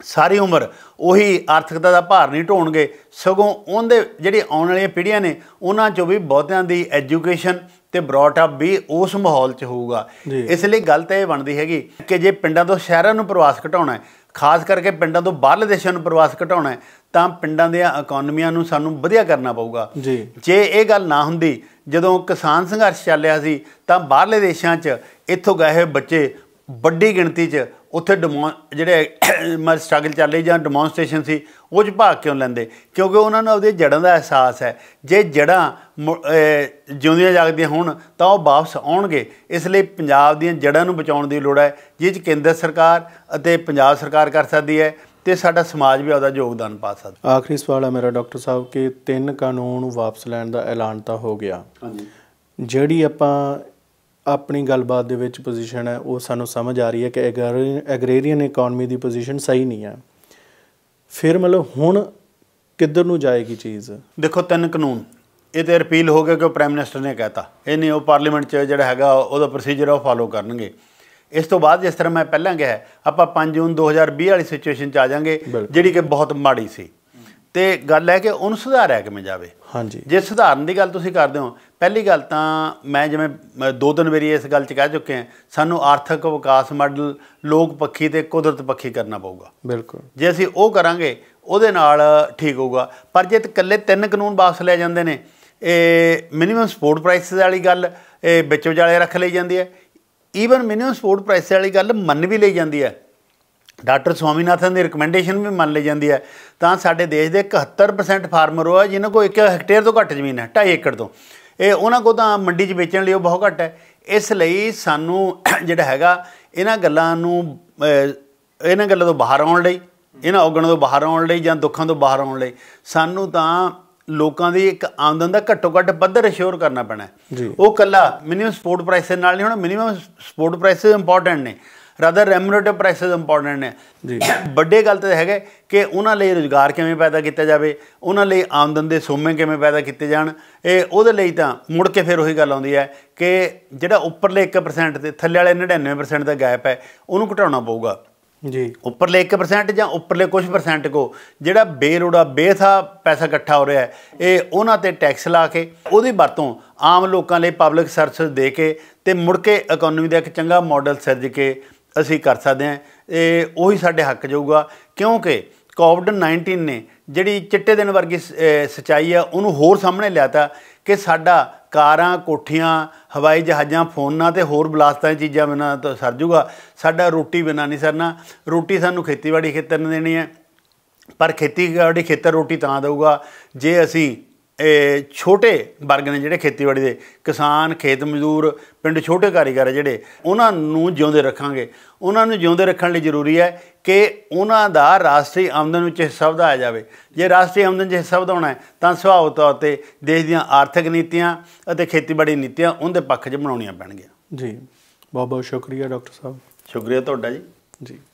S2: ਸਾਰੀ ਉਮਰ ਉਹੀ ਆਰਥਿਕਤਾ ਦਾ ਭਾਰ ਨਹੀਂ ਢੋਣਗੇ ਸਗੋਂ ਉਹਦੇ ਜਿਹੜੇ ਆਉਣ ਵਾਲੀਆਂ ਪੀੜ੍ਹੀਆਂ ਨੇ ਉਹਨਾਂ 'ਚੋਂ ਵੀ ਬਹੁਤਿਆਂ ਦੀ ਐਜੂਕੇਸ਼ਨ ਤੇ ਬ੍ਰੌਟ ਅਪ ਵੀ ਉਸ ਮਾਹੌਲ 'ਚ ਹੋਊਗਾ ਇਸ ਲਈ ਗੱਲ ਤਾਂ ਇਹ ਬਣਦੀ ਹੈਗੀ ਕਿ ਜੇ ਪਿੰਡਾਂ ਤੋਂ ਸ਼ਹਿਰਾਂ ਨੂੰ ਪ੍ਰਵਾਸ ਘਟਾਉਣਾ ਹੈ ਖਾਸ ਕਰਕੇ ਪਿੰਡਾਂ ਤੋਂ ਬਾਹਰਲੇ ਦੇਸ਼ਾਂ ਨੂੰ ਪ੍ਰਵਾਸ ਘਟਾਉਣਾ ਹੈ ਤਾਂ ਪਿੰਡਾਂ ਦੀਆਂ ਇਕਨੋਮੀਆਂ ਨੂੰ ਸਾਨੂੰ ਵਧਿਆ ਕਰਨਾ ਪਊਗਾ ਜੇ ਇਹ ਗੱਲ ਨਾ ਹੁੰਦੀ ਜਦੋਂ ਕਿਸਾਨ ਸੰਘਰਸ਼ ਚੱਲਿਆ ਸੀ ਤਾਂ ਬਾਹਰਲੇ ਦੇਸ਼ਾਂ 'ਚ ਇੱਥੋਂ ਗਏ ਹੋਏ ਬੱਚੇ ਵੱਡੀ ਗਿਣਤੀ 'ਚ ਉੱਥੇ ਡਿਮੋ ਜਿਹੜੇ ਮਰ ਸਟਰਗਲ ਚੱਲ ਰਹੀ ਜਾਂ ਡਿਮੋਨਸਟ੍ਰੇਸ਼ਨ ਸੀ ਉਹ 'ਚ ਭਾਗ ਕਿਉਂ ਲੈਂਦੇ ਕਿਉਂਕਿ ਉਹਨਾਂ ਨੂੰ ਆਪਦੇ ਜੜਾਂ ਦਾ ਅਹਿਸਾਸ ਹੈ ਜੇ ਜੜਾਂ ਜਿਉਂਦੀਆਂ ਜਾਗਦੀਆਂ ਹੋਣ ਤਾਂ ਉਹ ਵਾਪਸ ਆਉਣਗੇ ਇਸ ਲਈ ਪੰਜਾਬ ਦੀਆਂ ਜੜਾਂ ਨੂੰ ਬਚਾਉਣ ਦੀ ਲੋੜ ਹੈ ਜਿਸ 'ਚ ਕੇਂਦਰ ਸਰਕਾਰ ਅਤੇ ਪੰਜਾਬ ਸਰਕਾਰ ਕਰ ਸਕਦੀ ਹੈ ਤੇ ਸਾਡਾ ਸਮਾਜ ਵੀ ਉਹਦਾ ਯੋਗਦਾਨ ਪਾ ਸਕਦਾ
S1: ਆਖਰੀ ਸਵਾਲ ਹੈ ਮੇਰਾ ਡਾਕਟਰ ਸਾਹਿਬ ਕਿ ਤਿੰਨ ਕਾਨੂੰਨ ਵਾਪਸ ਲੈਣ ਦਾ ਐਲਾਨ ਤਾਂ ਹੋ ਗਿਆ ਹਾਂਜੀ ਜਿਹੜੀ ਆਪਾਂ ਆਪਣੀ ਗੱਲਬਾਤ ਦੇ ਵਿੱਚ ਪੋਜੀਸ਼ਨ ਹੈ ਉਹ ਸਾਨੂੰ ਸਮਝ ਆ ਰਹੀ ਹੈ ਕਿ ਐਗਰੇਰੀਅਨ ਇਕਨੋਮੀ ਦੀ ਪੋਜੀਸ਼ਨ ਸਹੀ ਨਹੀਂ ਹੈ
S2: ਫਿਰ ਮਤਲਬ ਹੁਣ ਕਿੱਧਰ ਨੂੰ ਜਾਏਗੀ ਚੀਜ਼ ਦੇਖੋ ਤਿੰਨ ਕਾਨੂੰਨ ਇਹ ਤੇ ਰਿਪੀਲ ਹੋ ਗਿਆ ਕਿ ਪ੍ਰਾਈਮ ਮਿਨਿਸਟਰ ਨੇ ਕਹਿਤਾ ਇਹ ਨਹੀਂ ਉਹ ਪਾਰਲੀਮੈਂਟ 'ਚ ਜਿਹੜਾ ਹੈਗਾ ਉਹਦਾ ਪ੍ਰੋਸੀਜਰ ਉਹ ਫਾਲੋ ਕਰਨਗੇ ਇਸ ਤੋਂ ਬਾਅਦ ਜਿਸ ਤਰ੍ਹਾਂ ਮੈਂ ਪਹਿਲਾਂ ਕਿਹਾ ਆਪਾਂ 5 ਜੂਨ 2020 ਵਾਲੀ ਸਿਚੁਏਸ਼ਨ 'ਚ ਆ ਜਾਾਂਗੇ ਜਿਹੜੀ ਕਿ ਬਹੁਤ ਮਾੜੀ ਸੀ ਤੇ ਗੱਲ ਹੈ ਕਿ ਉਹਨ ਸੁਧਾਰਿਆ ਕਿਵੇਂ ਜਾਵੇ ਹਾਂਜੀ ਜੇ ਸੁਧਾਰਨ ਦੀ ਗੱਲ ਤੁਸੀਂ ਕਰਦੇ ਹੋ ਪਹਿਲੀ ਗੱਲ ਤਾਂ ਮੈਂ ਜਿਵੇਂ ਦੋ ਦਿਨ ਮੇਰੀ ਇਸ ਗੱਲ 'ਚ ਕਹਿ ਚੁੱਕੇ ਹਾਂ ਸਾਨੂੰ ਆਰਥਿਕ ਵਿਕਾਸ ਮਾਡਲ ਲੋਕ ਪੱਖੀ ਤੇ ਕੁਦਰਤ ਪੱਖੀ ਕਰਨਾ ਪਊਗਾ ਬਿਲਕੁਲ ਜੇ ਅਸੀਂ ਉਹ ਕਰਾਂਗੇ ਉਹਦੇ ਨਾਲ ਠੀਕ ਹੋਊਗਾ ਪਰ ਜੇ ਇਕੱਲੇ ਤਿੰਨ ਕਾਨੂੰਨ ਵਾਪਸ ਲੈ ਜਾਂਦੇ ਨੇ ਇਹ ਮਿਨੀਮਮ ਸਪੋਰਟ ਪ੍ਰਾਈਸਸ ਵਾਲੀ ਗੱਲ ਇਹ ਵਿੱਚ ਵਿਚਾਲੇ ਰੱਖ ਲਈ ਜਾਂਦੀ ਹੈ ਈਵਨ ਮਿਨੀਮਮ ਸਪੋਰਟ ਪ੍ਰਾਈਸ ਵਾਲੀ ਗੱਲ ਮੰਨ ਵੀ ਲਈ ਜਾਂਦੀ ਹੈ ਡਾਕਟਰ ਸਵਾਮੀਨਾਥਨ ਦੀ ਰეკਮੈਂਡੇਸ਼ਨ ਵੀ ਮੰਨ ਲਈ ਜਾਂਦੀ ਹੈ ਤਾਂ ਸਾਡੇ ਦੇਸ਼ ਦੇ 71% ਫਾਰਮਰ ਉਹ ਆ ਜਿਨ੍ਹਾਂ ਕੋਲ 1 ਹੈਕਟੇਅਰ ਤੋਂ ਘੱਟ ਜ਼ਮੀਨ ਹੈ 2.5 ਏਕੜ ਤੋਂ ਇਹ ਉਹਨਾਂ ਕੋ ਤਾਂ ਮੰਡੀ 'ਚ ਵੇਚਣ ਲਈ ਉਹ ਬਹੁਤ ਘੱਟ ਹੈ ਇਸ ਲਈ ਸਾਨੂੰ ਜਿਹੜਾ ਹੈਗਾ ਇਹਨਾਂ ਗੱਲਾਂ ਨੂੰ ਇਹਨਾਂ ਗੱਲਾਂ ਤੋਂ ਬਾਹਰ ਆਉਣ ਲਈ ਇਹਨਾਂ ਔਗਣ ਤੋਂ ਬਾਹਰ ਆਉਣ ਲਈ ਜਾਂ ਦੁੱਖਾਂ ਤੋਂ ਬਾਹਰ ਆਉਣ ਲਈ ਸਾਨੂੰ ਤਾਂ ਲੋਕਾਂ ਦੀ ਇੱਕ ਆਮਦਨ ਦਾ ਘੱਟੋ ਘੱਟ ਪੱਧਰ ਅਸ਼ੋਰ ਕਰਨਾ ਪੈਣਾ ਉਹ ਕੱਲਾ ਮਿਨੀਮਮ ਸਪੋਰਟ ਪ੍ਰਾਈਸ ਦੇ ਨਾਲ ਨਹੀਂ ਹੋਣਾ ਮਿਨੀਮਮ ਸਪੋਰਟ ਪ੍ਰਾਈਸ ਇੰਪੋਰਟੈਂਟ ਨੇ ਰਦਰ ਰੈਮੂਨੇਟਿਵ ਪ੍ਰਾਈਸਸ ਇੰਪੋਰਟੈਂਟ ਨੇ ਜੀ ਵੱਡੇ ਗੱਲ ਤੇ ਹੈਗੇ ਕਿ ਉਹਨਾਂ ਲਈ ਰੋਜ਼ਗਾਰ ਕਿਵੇਂ ਪੈਦਾ ਕੀਤਾ ਜਾਵੇ ਉਹਨਾਂ ਲਈ ਆਮਦਨ ਦੇ ਸੋਮੇ ਕਿਵੇਂ ਪੈਦਾ ਕੀਤੇ ਜਾਣ ਇਹ ਉਹਦੇ ਲਈ ਤਾਂ ਮੁੜ ਕੇ ਫਿਰ ਉਹੀ ਗੱਲ ਆਉਂਦੀ ਹੈ ਕਿ ਜਿਹੜਾ ਉੱਪਰਲੇ 1% ਤੇ ਥੱਲੇ ਵਾਲੇ 99% ਦਾ ਗੈਪ ਹੈ ਉਹਨੂੰ ਘਟਾਉਣਾ ਪਊਗਾ ਜੀ ਉੱਪਰਲੇ 1% ਜਾਂ ਉੱਪਰਲੇ ਕੁਝ ਪਰਸੈਂਟ ਕੋ ਜਿਹੜਾ ਬੇਲੋੜਾ ਬੇਥਾ ਪੈਸਾ ਇਕੱਠਾ ਹੋ ਰਿਹਾ ਹੈ ਇਹ ਉਹਨਾਂ ਤੇ ਟੈਕਸ ਲਾ ਕੇ ਉਹਦੀ ਵਰਤੋਂ ਆਮ ਲੋਕਾਂ ਲਈ ਪਬਲਿਕ ਸਰਵਿਸ ਦੇ ਕੇ ਤੇ ਮੁੜ ਕੇ ਇਕਨੋਮੀ ਦਾ ਇੱਕ ਚੰਗਾ ਮਾਡਲ ਸਿਰਜ ਕੇ ਅਸੀਂ ਕਰ ਸਕਦੇ ਹਾਂ ਇਹ ਉਹੀ ਸਾਡੇ ਹੱਕ ਜਾਊਗਾ ਕਿਉਂਕਿ ਕੋਵਿਡ-19 ਨੇ ਜਿਹੜੀ ਚਿੱਟੇ ਦਿਨ ਵਰਗੀ ਸਚਾਈ ਆ ਉਹਨੂੰ ਹੋਰ ਸਾਹਮਣੇ ਲਿਆਤਾ ਕਿ ਸਾਡਾ ਕਾਰਾਂ ਕੋਠੀਆਂ ਹਵਾਈ ਜਹਾਜ਼ਾਂ ਫੋਨਾਂ ਤੇ ਹੋਰ ਬਲਾਸਤਾਂ ਦੀਆਂ ਚੀਜ਼ਾਂ ਬਿਨਾਂ ਤਾਂ ਸਰ ਜੂਗਾ ਸਾਡਾ ਰੋਟੀ ਬਿਨਾਂ ਨਹੀਂ ਸਰਨਾ ਰੋਟੀ ਸਾਨੂੰ ਖੇਤੀਬਾੜੀ ਖੇਤਰ ਨੇ ਦੇਣੀ ਹੈ ਪਰ ਖੇਤੀਬਾੜੀ ਖੇਤਰ ਰੋਟੀ ਤਾਂ ਦੇਊਗਾ ਜੇ ਅਸੀਂ ਇਹ ਛੋਟੇ ਵਰਗ ਨੇ ਜਿਹੜੇ ਖੇਤੀਬਾੜੀ ਦੇ ਕਿਸਾਨ ਖੇਤ ਮਜ਼ਦੂਰ ਪਿੰਡ ਛੋਟੇ ਕਾਰੀਗਰ ਜਿਹੜੇ ਉਹਨਾਂ ਨੂੰ ਜਿਉਂਦੇ ਰੱਖਾਂਗੇ ਉਹਨਾਂ ਨੂੰ ਜਿਉਂਦੇ ਰੱਖਣ ਲਈ ਜ਼ਰੂਰੀ ਹੈ ਕਿ ਉਹਨਾਂ ਦਾ ਰਾਸ਼ਟਰੀ ਆਮਦਨ ਵਿੱਚ ਹਿੱਸਾ ਵਧਾਇਆ ਜਾਵੇ ਜੇ ਰਾਸ਼ਟਰੀ ਆਮਦਨ ਦੇ ਹਿੱਸਾ ਵਧਾਉਣਾ ਹੈ ਤਾਂ ਸੁਭਾਵਿਕ ਤੌਰ ਤੇ ਦੇਸ਼ ਦੀਆਂ ਆਰਥਿਕ ਨੀਤੀਆਂ ਅਤੇ ਖੇਤੀਬਾੜੀ ਨੀਤੀਆਂ ਉਹਦੇ ਪੱਖ 'ਚ ਬਣਾਉਣੀਆਂ ਪੈਣਗੀਆਂ
S1: ਜੀ ਬਹੁਤ ਬਹੁਤ ਸ਼ੁਕਰੀਆ ਡਾਕਟਰ ਸਾਹਿਬ
S2: ਸ਼ੁਕਰੀਆ ਤੁਹਾਡਾ ਜੀ ਜੀ